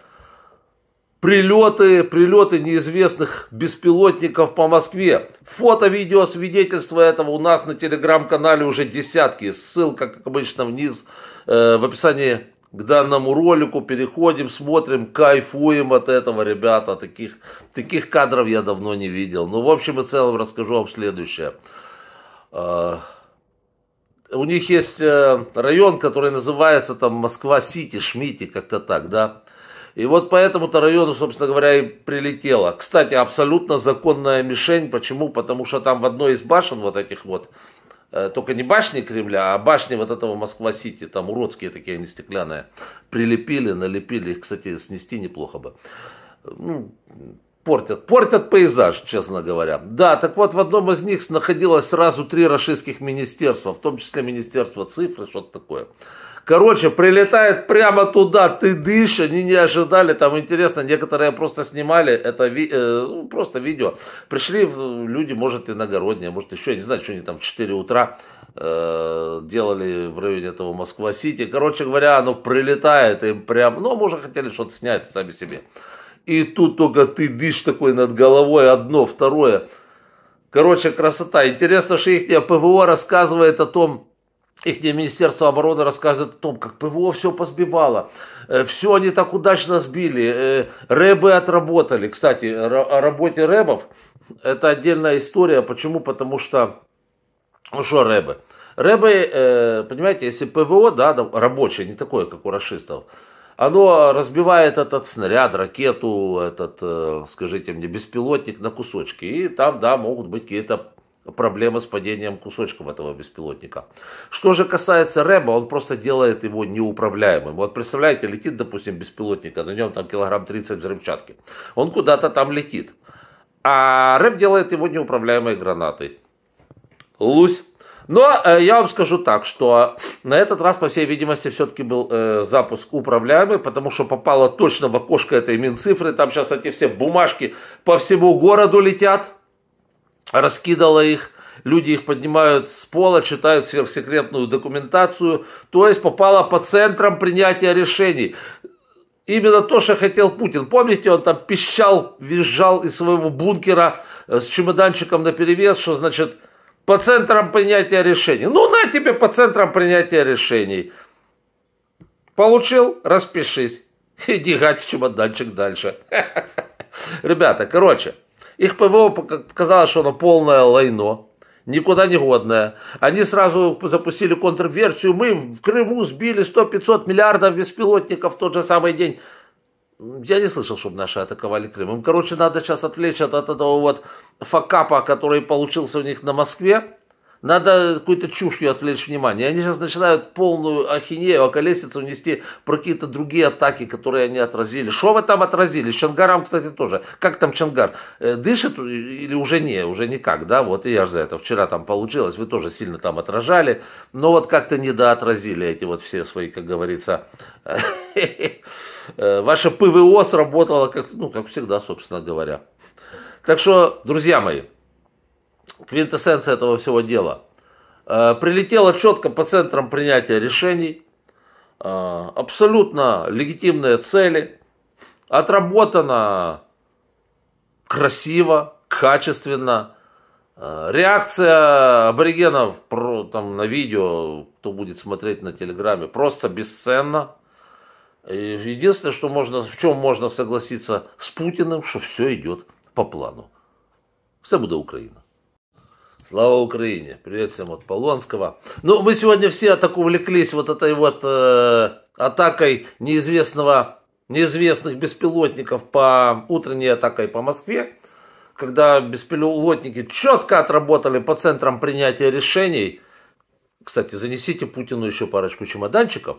Speaker 1: прилеты, прилеты неизвестных беспилотников по Москве. Фото, видео, свидетельство этого у нас на телеграм-канале уже десятки. Ссылка, как обычно, вниз Э, в описании к данному ролику, переходим, смотрим, кайфуем от этого, ребята, таких, таких кадров я давно не видел. Ну, в общем и целом, расскажу вам следующее. Э, у них есть э, район, который называется там Москва-Сити, Шмити, как-то так, да. И вот по этому-то району, собственно говоря, и прилетело. Кстати, абсолютно законная мишень. Почему? Потому что там в одной из башен вот этих вот, Э, только не башни Кремля, а башни вот этого Москва-Сити, там уродские такие, они стеклянные, прилепили, налепили, их, кстати, снести неплохо бы. Ну, портят, портят пейзаж, честно говоря. Да, так вот, в одном из них находилось сразу три российских министерства, в том числе Министерство цифры, что-то такое. Короче, прилетает прямо туда, ты дышишь, они не ожидали, там интересно, некоторые просто снимали это ви, э, ну, просто видео. Пришли люди, может, иногородние, может, еще, я не знаю, что они там в 4 утра э, делали в районе этого Москва-Сити. Короче говоря, оно прилетает им прям, ну, может, хотели что-то снять сами себе. И тут только ты дышишь такой над головой, одно, второе. Короче, красота. Интересно, что их ПВО рассказывает о том, и где Министерство обороны рассказывает о том, как ПВО все позбивало, э, все они так удачно сбили, э, рэбы отработали. Кстати, о работе рэбов это отдельная история. Почему? Потому что, ну что рэбы? Рэбы, э, понимаете, если ПВО, да, рабочее, не такое, как у расистов, оно разбивает этот снаряд, ракету, этот, скажите мне, беспилотник на кусочки. И там, да, могут быть какие-то проблемы с падением кусочком этого беспилотника. Что же касается Рэба, он просто делает его неуправляемым. Вот представляете, летит, допустим, беспилотник, а на нем там килограмм 30 взрывчатки. Он куда-то там летит. А Рэб делает его неуправляемой гранатой. Лусь. Но э, я вам скажу так, что на этот раз, по всей видимости, все-таки был э, запуск управляемый, потому что попало точно в окошко этой Минцифры. Там сейчас эти все бумажки по всему городу летят раскидала их, люди их поднимают с пола, читают сверхсекретную документацию, то есть попала по центрам принятия решений. Именно то, что хотел Путин. Помните, он там пищал, визжал из своего бункера э, с чемоданчиком наперевес, что значит по центрам принятия решений. Ну на тебе по центрам принятия решений. Получил? Распишись. Иди гать чемоданчик дальше. Ребята, короче, их ПВО показало, что оно полное лайно, никуда не годное. Они сразу запустили контрверсию. Мы в Крыму сбили 100-500 миллиардов беспилотников в тот же самый день. Я не слышал, чтобы наши атаковали Крым. Им, короче, надо сейчас отвлечь от, от этого вот факапа, который получился у них на Москве. Надо какой-то чушью отвлечь внимание. Они сейчас начинают полную ахинею, околесицу а нести про какие-то другие атаки, которые они отразили. Что вы там отразили? Чангарам, кстати, тоже. Как там Чангар? Э, дышит или уже не? Уже никак, да? Вот и я же за это вчера там получилось. Вы тоже сильно там отражали. Но вот как-то недоотразили эти вот все свои, как говорится, э, ваше ПВО сработало, как, ну, как всегда, собственно говоря. Так что, друзья мои, квинтэссенция этого всего дела. Э, Прилетела четко по центрам принятия решений, э, абсолютно легитимные цели, отработано красиво, качественно. Э, реакция аборигенов там, на видео, кто будет смотреть на телеграме, просто бесценна. Единственное, что можно, в чем можно согласиться с Путиным, что все идет по плану. Все будет Украина. Слава Украине! Привет всем от Полонского. Ну, мы сегодня все так увлеклись вот этой вот э, атакой неизвестного, неизвестных беспилотников по утренней атакой по Москве, когда беспилотники четко отработали по центрам принятия решений. Кстати, занесите Путину еще парочку чемоданчиков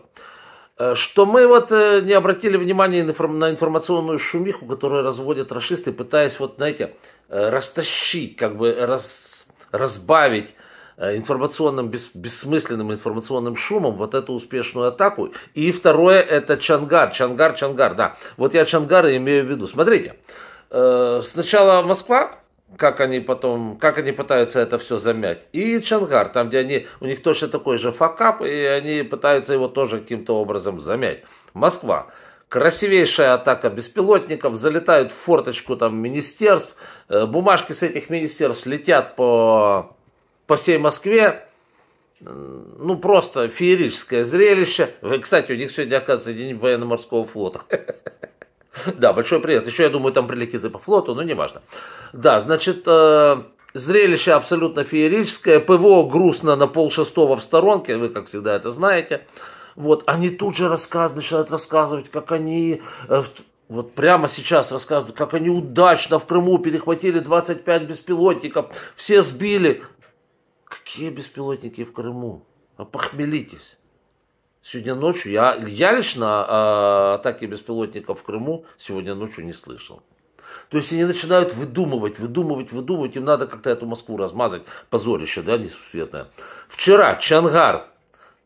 Speaker 1: э, что мы вот э, не обратили внимания на информационную шумиху, которую разводят расисты, пытаясь вот, знаете, э, растащить, как бы раз, разбавить э, информационным, бессмысленным информационным шумом вот эту успешную атаку. И второе это Чангар, Чангар, Чангар, да. Вот я Чангар имею в виду. Смотрите, э, сначала Москва, как они потом, как они пытаются это все замять. И Чангар, там, где они, у них точно такой же факап, и они пытаются его тоже каким-то образом замять. Москва красивейшая атака беспилотников, залетают в форточку там министерств, э, бумажки с этих министерств летят по, по всей Москве, ну, просто феерическое зрелище. Э, кстати, у них сегодня, оказывается, день военно-морского флота. Да, большой привет. Еще, я думаю, там прилетит и по флоту, но неважно. Да, значит, э, зрелище абсолютно феерическое. ПВО грустно на полшестого в сторонке, вы, как всегда, это знаете. Вот, они тут же рассказывают, начинают рассказывать, как они э, вот прямо сейчас рассказывают, как они удачно в Крыму перехватили 25 беспилотников, все сбили. Какие беспилотники в Крыму? А похмелитесь. Сегодня ночью, я, я лично э, атаки беспилотников в Крыму сегодня ночью не слышал. То есть они начинают выдумывать, выдумывать, выдумывать. Им надо как-то эту Москву размазать. Позорище, да, несусветное. Вчера Чангар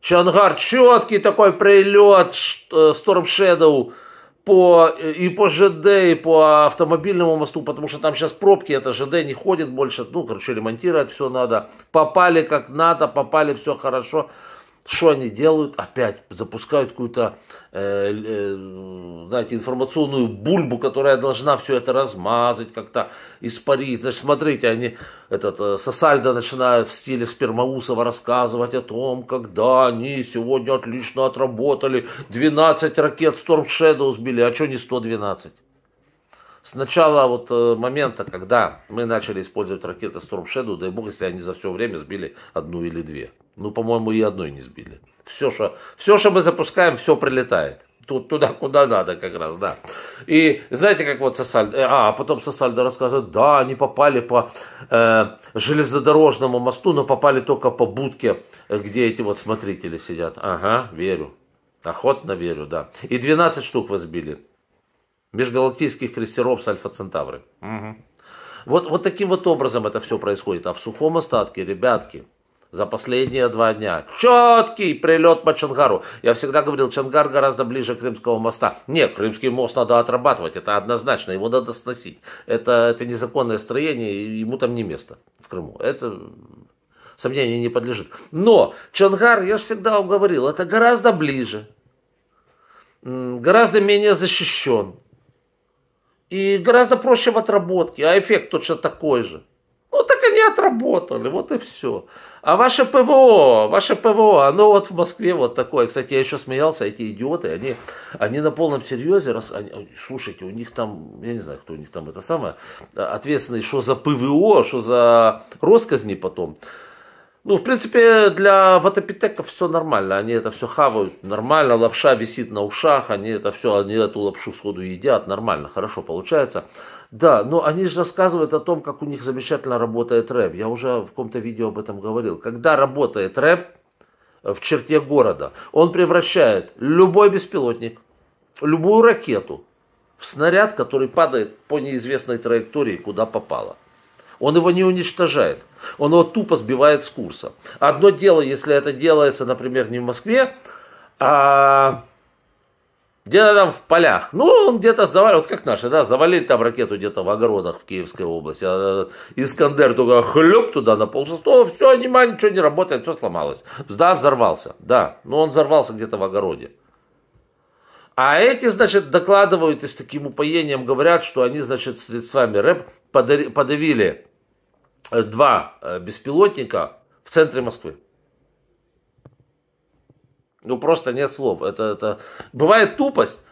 Speaker 1: Чангар четкий такой прилет э, Storm Shadow по, э, и по ЖД, и по автомобильному мосту, потому что там сейчас пробки, это ЖД не ходит больше, ну, короче, ремонтировать все надо. Попали как надо, попали все хорошо. Что они делают? Опять запускают какую-то, э, э, знаете, информационную бульбу, которая должна все это размазать, как-то испарить. Значит, смотрите, они этот э, Сосальдо начинает в стиле Спермаусова рассказывать о том, когда они сегодня отлично отработали 12 ракет Storm Shadow сбили, а что не 112? С начала вот э, момента, когда мы начали использовать ракеты Storm Shadow, дай бог, если они за все время сбили одну или две. Ну, по-моему, и одной не сбили. Все, что, все, что мы запускаем, все прилетает тут, туда, куда надо как раз, да. И знаете, как вот Сосальдо, э, а, а, потом Сосальдо рассказывает, да, они попали по э, железнодорожному мосту, но попали только по будке, где эти вот смотрители сидят. Ага, верю, охотно верю, да. И 12 штук возбили. Межгалактических крейсеров с Альфа-Центавры. Угу. Вот, вот таким вот образом это все происходит. А в сухом остатке, ребятки, за последние два дня. Четкий прилет по Чангару. Я всегда говорил, Чангар гораздо ближе к Крымскому моста. Нет, Крымский мост надо отрабатывать, это однозначно, его надо сносить. Это, это незаконное строение, ему там не место в Крыму. Это сомнению не подлежит. Но Чангар, я же всегда вам говорил, это гораздо ближе, гораздо менее защищен. И гораздо проще в отработке, а эффект точно такой же. Ну так они отработали, вот и все. А ваше ПВО, ваше ПВО, оно вот в Москве вот такое. Кстати, я еще смеялся, эти идиоты, они, они на полном серьезе, раз, они, слушайте, у них там, я не знаю, кто у них там это самое, ответственный, что за ПВО, что за росказни потом. Ну, в принципе, для ватопитеков все нормально. Они это все хавают нормально, лапша висит на ушах, они это все, они эту лапшу сходу едят, нормально, хорошо получается. Да, но они же рассказывают о том, как у них замечательно работает рэп. Я уже в каком-то видео об этом говорил. Когда работает рэп в черте города, он превращает любой беспилотник, любую ракету в снаряд, который падает по неизвестной траектории, куда попало. Он его не уничтожает. Он его тупо сбивает с курса. Одно дело, если это делается, например, не в Москве, а где-то там в полях. Ну, он где-то завалил, вот как наши, да, завалили там ракету где-то в огородах в Киевской области. А Искандер только хлеб туда на полшестого, все, нема, ничего не работает, все сломалось. Да, взорвался, да, но он взорвался где-то в огороде. А эти, значит, докладывают и с таким упоением говорят, что они, значит, средствами рэп подавили Э, два э, беспилотника в центре Москвы. Ну просто нет слов. Это, это... Бывает тупость,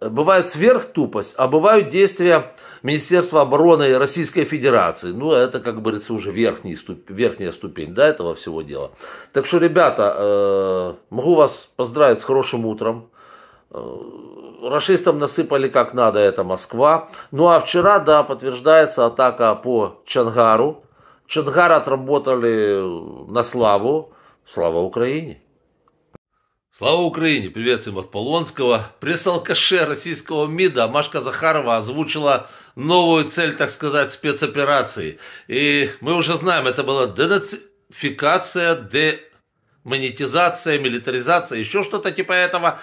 Speaker 1: э, бывает сверхтупость, а бывают действия Министерства обороны Российской Федерации. Ну, это, как говорится, уже верхний ступ... верхняя ступень да, этого всего дела. Так что, ребята, э... могу вас поздравить с хорошим утром. Рашистам насыпали как надо, это Москва. Ну а вчера, да, подтверждается атака по Чангару. Шенгар отработали на славу. Слава Украине! Слава Украине! Приветствуем от Полонского. Пресс-алкаше российского МИДа Машка Захарова озвучила новую цель, так сказать, спецоперации. И мы уже знаем, это была денацификация, демонетизация, милитаризация, еще что-то типа этого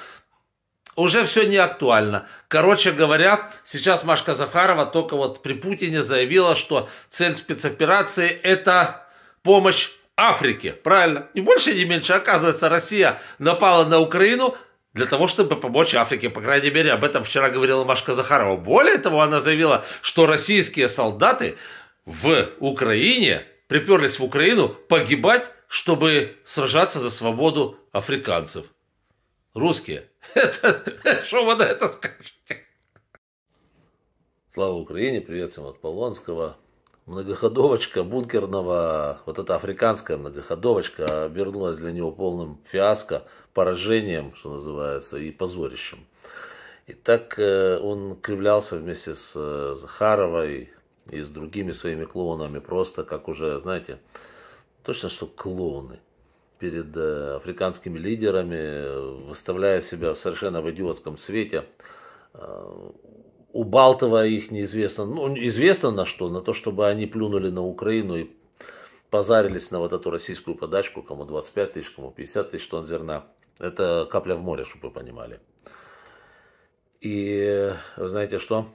Speaker 1: уже все не актуально. Короче говоря, сейчас Машка Захарова только вот при Путине заявила, что цель спецоперации – это помощь Африке. Правильно? Не больше, не меньше. Оказывается, Россия напала на Украину для того, чтобы помочь Африке. По крайней мере, об этом вчера говорила Машка Захарова. Более того, она заявила, что российские солдаты в Украине приперлись в Украину погибать, чтобы сражаться за свободу африканцев. Русские. что вы на это скажете? Слава Украине, привет всем от Полонского. Многоходовочка бункерного, вот эта африканская многоходовочка обернулась для него полным фиаско, поражением, что называется, и позорищем. И так э, он кривлялся вместе с э, Захаровой и с другими своими клоунами, просто как уже, знаете, точно что клоуны – перед э, африканскими лидерами, выставляя себя совершенно в идиотском свете, э, убалтывая их неизвестно, ну, известно на что, на то, чтобы они плюнули на Украину и позарились на вот эту российскую подачку, кому 25 тысяч, кому 50 тысяч тонн зерна. Это капля в море, чтобы вы понимали. И э, вы знаете что?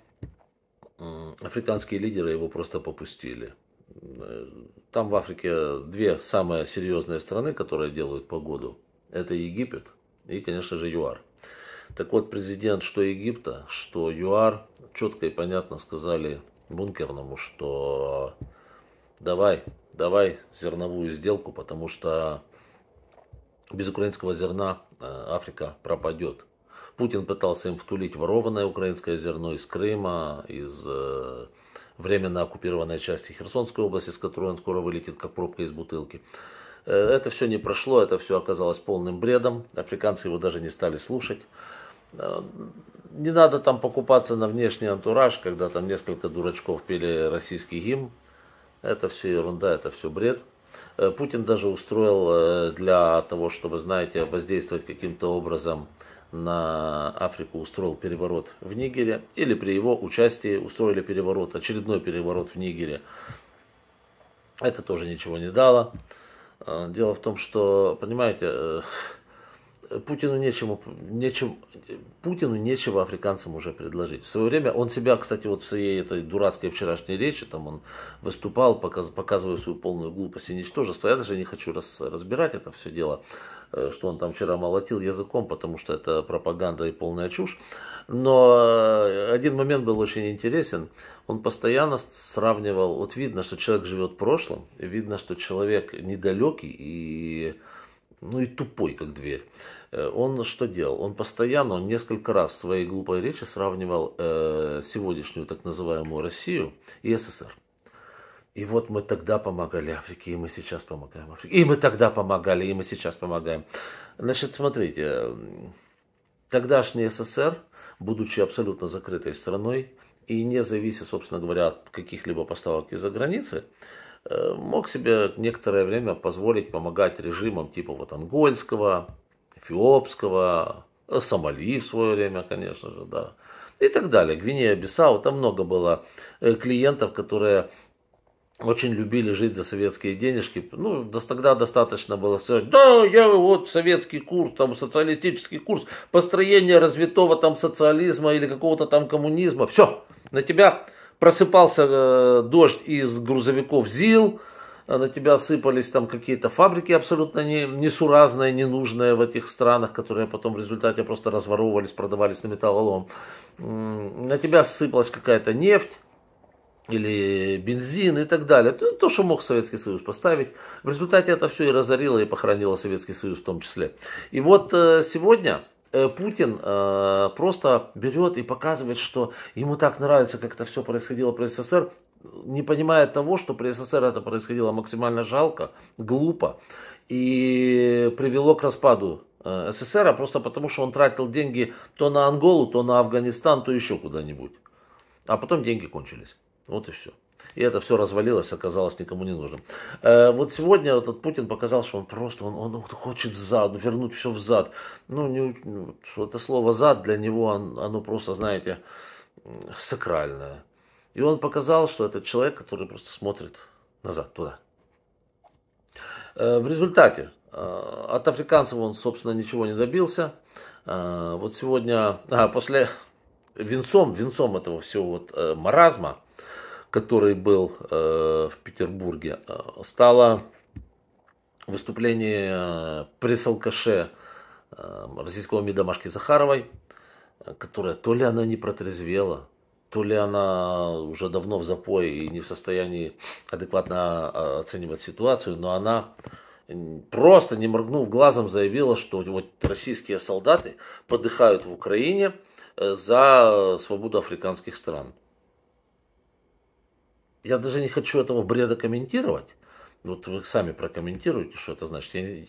Speaker 1: Африканские лидеры его просто попустили. Э, там в Африке две самые серьезные страны, которые делают погоду. Это Египет и, конечно же, ЮАР. Так вот, президент что Египта, что ЮАР четко и понятно сказали Бункерному, что давай, давай зерновую сделку, потому что без украинского зерна э, Африка пропадет. Путин пытался им втулить ворованное украинское зерно из Крыма, из э, временно оккупированной части Херсонской области, с которой он скоро вылетит, как пробка из бутылки. Э, это все не прошло, это все оказалось полным бредом. Африканцы его даже не стали слушать. Э, не надо там покупаться на внешний антураж, когда там несколько дурачков пели российский гимн. Это все ерунда, это все бред. Э, Путин даже устроил для того, чтобы, знаете, воздействовать каким-то образом на Африку устроил переворот в Нигере, или при его участии устроили переворот, очередной переворот в Нигере. Это тоже ничего не дало. А, дело в том, что, понимаете, э, Путину нечему, нечем, Путину нечего африканцам уже предложить. В свое время он себя, кстати, вот в своей этой дурацкой вчерашней речи, там он выступал, показывая свою полную глупость и ничтожество. Я даже не хочу раз, разбирать это все дело. Э, что он там вчера молотил языком, потому что это пропаганда и полная чушь. Но э, один момент был очень интересен. Он постоянно сравнивал, вот видно, что человек живет прошлым, видно, что человек недалекий и, ну и тупой, как дверь. Э, он что делал? Он постоянно, он несколько раз в своей глупой речи сравнивал э, сегодняшнюю так называемую Россию и СССР. И вот мы тогда помогали Африке, и мы сейчас помогаем Африке. И мы тогда помогали, и мы сейчас помогаем. Значит, смотрите, тогдашний СССР, будучи абсолютно закрытой страной и не завися, собственно говоря, от каких-либо поставок из-за границы, э, мог себе некоторое время позволить помогать режимам типа вот ангольского, эфиопского, э, Сомали в свое время, конечно же, да, и так далее. Гвинея, Бисау, там много было э, клиентов, которые очень любили жить за советские денежки. Ну, тогда достаточно было сказать, да, я вот советский курс, там социалистический курс, построение развитого там социализма или какого-то там коммунизма. Все, на тебя просыпался э, дождь из грузовиков ЗИЛ, а на тебя сыпались там какие-то фабрики абсолютно не, несуразные, ненужные в этих странах, которые потом в результате просто разворовывались, продавались на металлолом. На тебя сыпалась какая-то нефть, или бензин и так далее. То, что мог Советский Союз поставить. В результате это все и разорило, и похоронило Советский Союз в том числе. И вот э, сегодня э, Путин э, просто берет и показывает, что ему так нравится, как это все происходило при СССР, не понимая того, что при СССР это происходило максимально жалко, глупо и привело к распаду СССР, а просто потому, что он тратил деньги то на Анголу, то на Афганистан, то еще куда-нибудь. А потом деньги кончились. Вот и все. И это все развалилось, оказалось никому не нужным. Э, вот сегодня этот Путин показал, что он просто, он, он, хочет взад, вернуть все взад. Ну, не, ну, это слово зад для него, оно просто, знаете, сакральное. И он показал, что это человек, который просто смотрит назад, туда. Э, в результате э, от африканцев он, собственно, ничего не добился. Э, вот сегодня, а, после венцом, венцом этого всего вот э, маразма – который был э, в Петербурге, э, стало выступление э, пресс-алкаше российского МИДа Машки Захаровой, которая то ли она не протрезвела, то ли она уже давно в запое и не в состоянии адекватно оценивать ситуацию, но она просто не моргнув глазом заявила, что вот российские солдаты подыхают в Украине за свободу африканских стран. Я даже не хочу этого бреда комментировать. Ну, вот вы сами прокомментируете, что это значит. Я...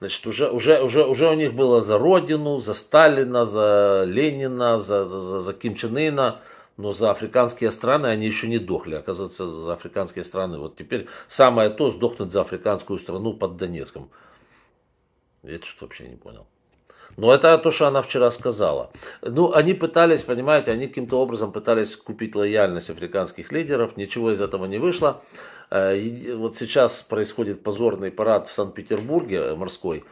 Speaker 1: Значит, уже, уже, уже, уже у них было за Родину, за Сталина, за Ленина, за, за, за Ким Чен Ына, но за африканские страны они еще не дохли. Оказывается, за африканские страны. Вот теперь самое то сдохнуть за африканскую страну под Донецком. Я что-то вообще не понял. Но ну, это то, что она вчера сказала. Ну, они пытались, понимаете, они каким-то образом пытались купить лояльность африканских лидеров, ничего из этого не вышло. Э, вот сейчас происходит позорный парад в Санкт-Петербурге морской.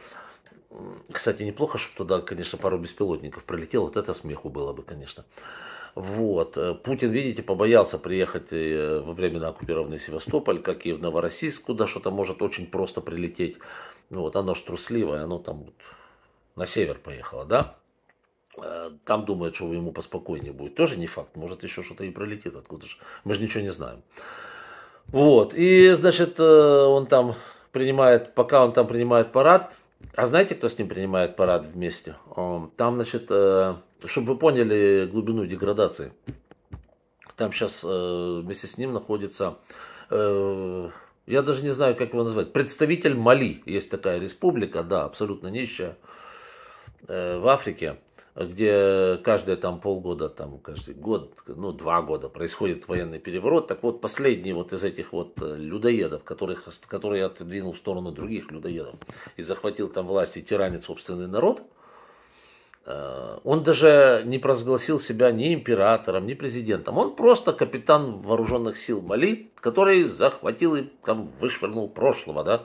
Speaker 1: Кстати, неплохо, чтобы туда, конечно, пару беспилотников прилетело. Вот это смеху было бы, конечно. Вот. Э, Путин, видите, побоялся приехать э, во временно оккупированный Севастополь, как и в Новороссийск, куда что-то может очень просто прилететь. Ну, вот оно ж трусливое, оно там вот на север поехала, да? Э, там думает, что ему поспокойнее будет. Тоже не факт. Может, еще что-то и пролетит откуда же. Мы же ничего не знаем. Вот. И, значит, э, он там принимает, пока он там принимает парад, а знаете, кто с ним принимает парад вместе? Э, там, значит, чтобы вы поняли глубину деградации, там сейчас вместе с ним находится, я даже не знаю, как его назвать, представитель Мали. Есть такая республика, да, абсолютно нищая, Э, в Африке, где каждые там полгода, там каждый год, ну два года происходит военный переворот. Так вот, последний вот из этих вот э, людоедов, которых, который отодвинул в сторону других людоедов и захватил там власть и тиранит собственный народ, э, он даже не провозгласил себя ни императором, ни президентом. Он просто капитан вооруженных сил Мали, который захватил и там вышвырнул прошлого, да,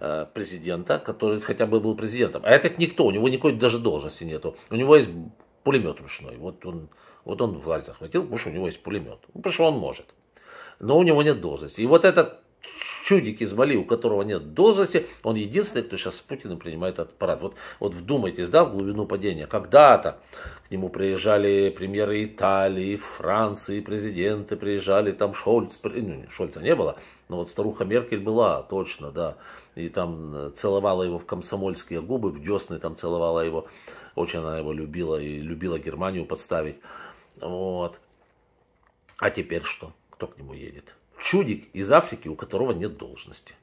Speaker 1: Э, президента, который хотя бы был президентом. А этот никто, у него никакой даже должности нету. У него есть пулемет ручной. Вот он, вот он власть захватил, потому что у него есть пулемет. Ну, потому что он может. Но у него нет должности. И вот этот чудик из Бали, у которого нет должности, он единственный, кто сейчас с Путиным принимает этот парад. Вот, вот вдумайтесь, да, в глубину падения. Когда-то к нему приезжали премьеры Италии, Франции, президенты приезжали, там Шольц, ну, Шольца не было, но вот старуха Меркель была, точно, да и там э, целовала его в комсомольские губы, в десны там целовала его. Очень она его любила и любила Германию подставить. Вот. А теперь что? Кто к нему едет? Чудик из Африки, у которого нет должности.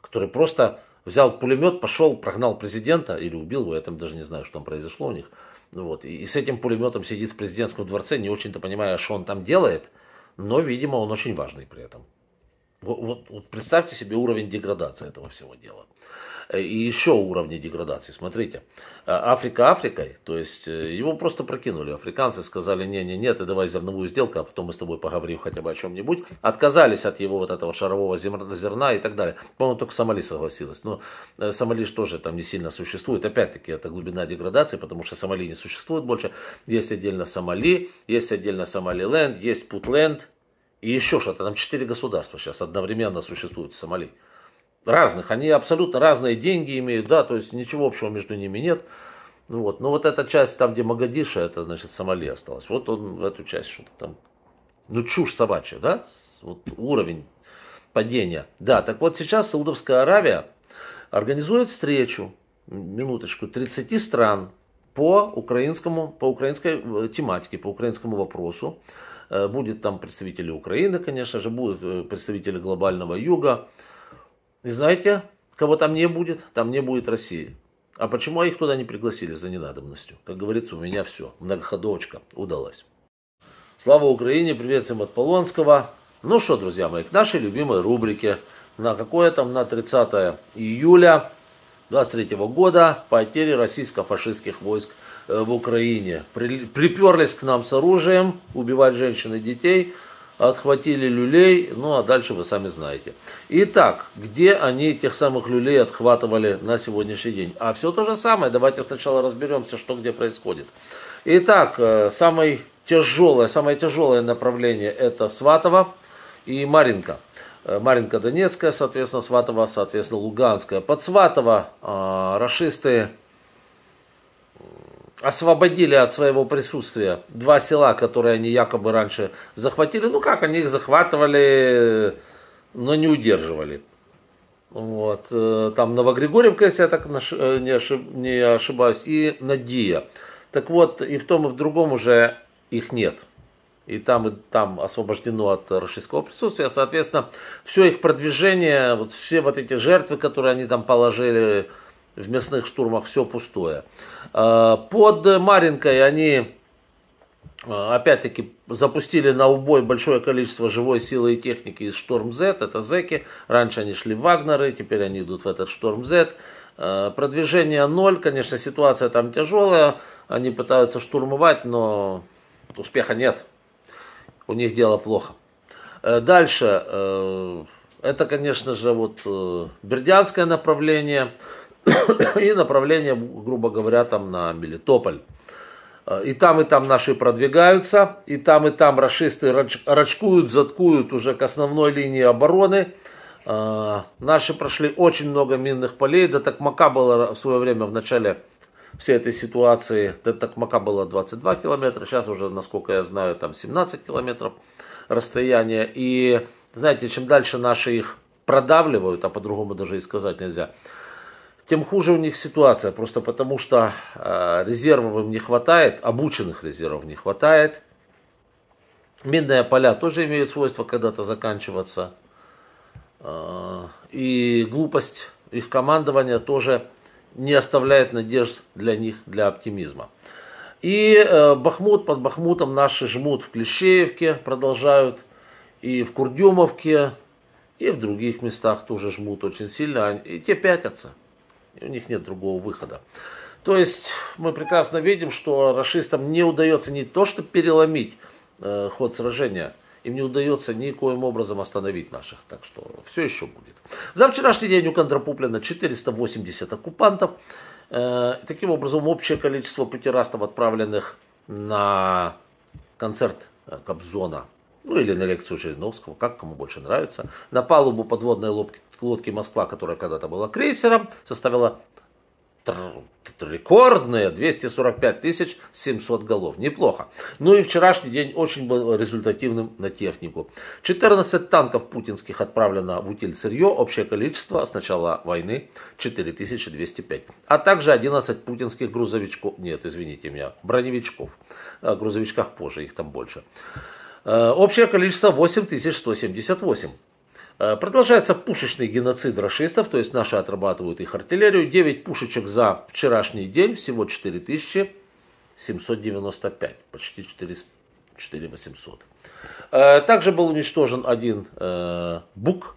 Speaker 1: Который просто взял пулемет, пошел, прогнал президента или убил его, я там даже не знаю, что там произошло у них. Вот. И, и с этим пулеметом сидит в президентском дворце, не очень-то понимая, что он там делает, но, видимо, он очень важный при этом. Вот, вот представьте себе уровень деградации этого всего дела. Э, и еще уровни деградации. Смотрите, а, Африка Африкой, то есть э, его просто прокинули. Африканцы сказали, не-не-не, ты давай зерновую сделку, а потом мы с тобой поговорим хотя бы о чем-нибудь. Отказались от его вот этого шарового зерна и так далее. По-моему, только Сомали согласилась. Но э, Сомали тоже там не сильно существует. Опять-таки, это глубина деградации, потому что Сомали не существует больше. Есть отдельно Сомали, есть отдельно Сомалиленд, есть Путленд, и еще что-то, там четыре государства сейчас одновременно существуют в Сомали. Разных, они абсолютно разные деньги имеют, да, то есть ничего общего между ними нет. Ну вот, но вот эта часть там, где Магадиша, это значит Сомали осталось. Вот он в эту часть что-то там, ну чушь собачья, да, вот уровень падения. Да, так вот сейчас Саудовская Аравия организует встречу, минуточку, 30 стран по украинскому, по украинской э, тематике, по украинскому вопросу. Э, будет там представители Украины, конечно же, будут э, представители глобального юга. И знаете, кого там не будет? Там не будет России. А почему их туда не пригласили за ненадобностью? Как говорится, у меня все, многоходовочка удалась. Слава Украине, привет всем от Полонского. Ну что, друзья мои, к нашей любимой рубрике. На какое там, на 30 июля 23 года потери российско-фашистских войск – Э, в Украине. приперлись к нам с оружием, убивать женщин и детей, отхватили люлей, ну а дальше вы сами знаете. Итак, где они тех самых люлей отхватывали на сегодняшний день? А все то же самое, давайте сначала разберемся, что где происходит. Итак, э, самое тяжелое, самое тяжелое направление это Сватово и Маринка. Э, Маринка Донецкая, соответственно, Сватово, соответственно, Луганская. Под Сватово э, расисты освободили от своего присутствия два села, которые они якобы раньше захватили. Ну как, они их захватывали, но не удерживали. Вот. Э, там Новогригорьевка, если я так э, не, ошиб, не ошибаюсь, и Надия. Так вот, и в том, и в другом уже их нет. И там, и там освобождено от российского присутствия. Соответственно, все их продвижение, вот все вот эти жертвы, которые они там положили в мясных штурмах, все пустое. Э, под Маринкой они э, опять-таки запустили на убой большое количество живой силы и техники из Шторм Z, это зеки. Раньше они шли в Вагнеры, теперь они идут в этот Шторм Z. Э, продвижение ноль, конечно, ситуация там тяжелая. Они пытаются штурмовать, но успеха нет. У них дело плохо. Дальше, это, конечно же, вот Бердянское направление. и направление, грубо говоря, там на Мелитополь. Э, и там, и там наши продвигаются, и там, и там расисты рачкуют, заткуют уже к основной линии обороны. Э, наши прошли очень много минных полей. До Токмака было в свое время в начале всей этой ситуации, до Токмака было 22 километра, сейчас уже, насколько я знаю, там 17 километров расстояние. И знаете, чем дальше наши их продавливают, а по-другому даже и сказать нельзя, тем хуже у них ситуация. Просто потому что э, резервов им не хватает, обученных резервов не хватает. Минные поля тоже имеют свойство когда-то заканчиваться. Э, и глупость их командования тоже не оставляет надежд для них, для оптимизма. И э, Бахмут под Бахмутом наши жмут в Клещеевке, продолжают, и в Курдюмовке, и в других местах тоже жмут очень сильно, а и те пятятся. И у них нет другого выхода. То есть мы прекрасно видим, что расистам не удается не то что переломить э, ход сражения, им не удается никоим образом остановить наших. Так что все еще будет. За вчерашний день у Кондрапуплина 480 оккупантов. Э, таким образом, общее количество пятерастов, отправленных на концерт э, Кобзона, ну или на лекцию Жириновского, как кому больше нравится, на палубу подводной лодки лодки Москва, которая когда-то была крейсером, составила рекордные 245 700 голов. Неплохо. Ну и вчерашний день очень был результативным на технику. 14 танков путинских отправлено в утиль сырье. Общее количество с начала войны 4205. А также 11 путинских грузовичков. Нет, извините меня, броневичков. О э, грузовичках позже, их там больше. Э, общее количество 8178. Э, продолжается пушечный геноцид расистов, то есть наши отрабатывают их артиллерию. 9 пушечек за вчерашний день, всего 4795, почти 4800. Э, также был уничтожен один э, бук,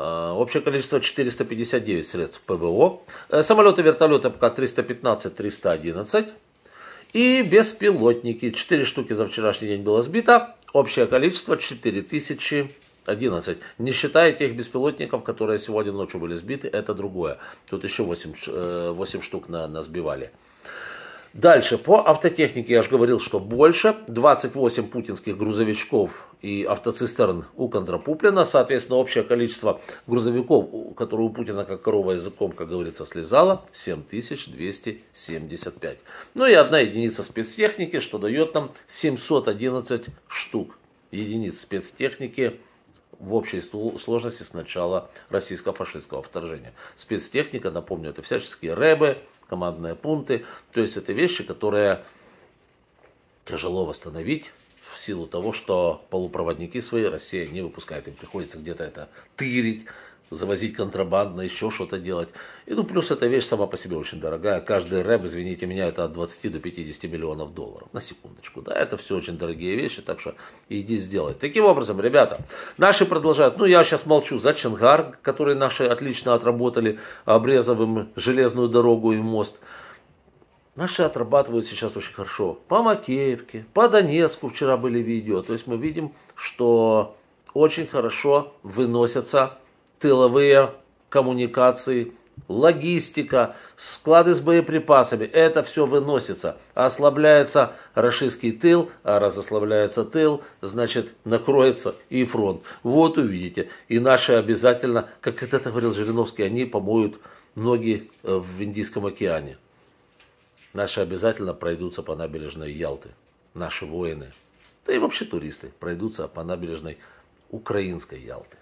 Speaker 1: Общее количество 459 средств ПВО. Самолеты, вертолеты пока 315-311. И беспилотники. 4 штуки за вчерашний день было сбито. Общее количество 4000 11. Не считая тех беспилотников, которые сегодня ночью были сбиты, это другое. Тут еще 8, 8 э, штук на, на сбивали. Дальше, по автотехнике я же говорил, что больше. 28 путинских грузовичков и автоцистерн у Кондрапуплина. Соответственно, общее количество грузовиков, которые у Путина как корова языком, как говорится, слезало, 7275. Ну и одна единица спецтехники, что дает нам 711 штук единиц спецтехники в общей сложности с начала российско-фашистского вторжения. Спецтехника, напомню, это всяческие рэбы, командные пункты. То есть это вещи, которые тяжело восстановить в силу того, что полупроводники свои Россия не выпускает. Им приходится где-то это тырить, завозить контрабандно, еще что-то делать. И ну плюс эта вещь сама по себе очень дорогая. Каждый рэп, извините меня, это от 20 до 50 миллионов долларов. На секундочку. Да, это все очень дорогие вещи, так что иди сделай. Таким образом, ребята, наши продолжают. Ну, я сейчас молчу за Чингар, который наши отлично отработали, обрезав им железную дорогу и мост. Наши отрабатывают сейчас очень хорошо. По Макеевке, по Донецку вчера были видео. То есть мы видим, что очень хорошо выносятся тыловые коммуникации, логистика, склады с боеприпасами. Это все выносится. Ослабляется российский тыл, а раз ослабляется тыл, значит накроется и фронт. Вот увидите. И наши обязательно, как это говорил Жириновский, они помоют ноги э, в Индийском океане. Наши обязательно пройдутся по набережной Ялты. Наши воины, да и вообще туристы пройдутся по набережной Украинской Ялты.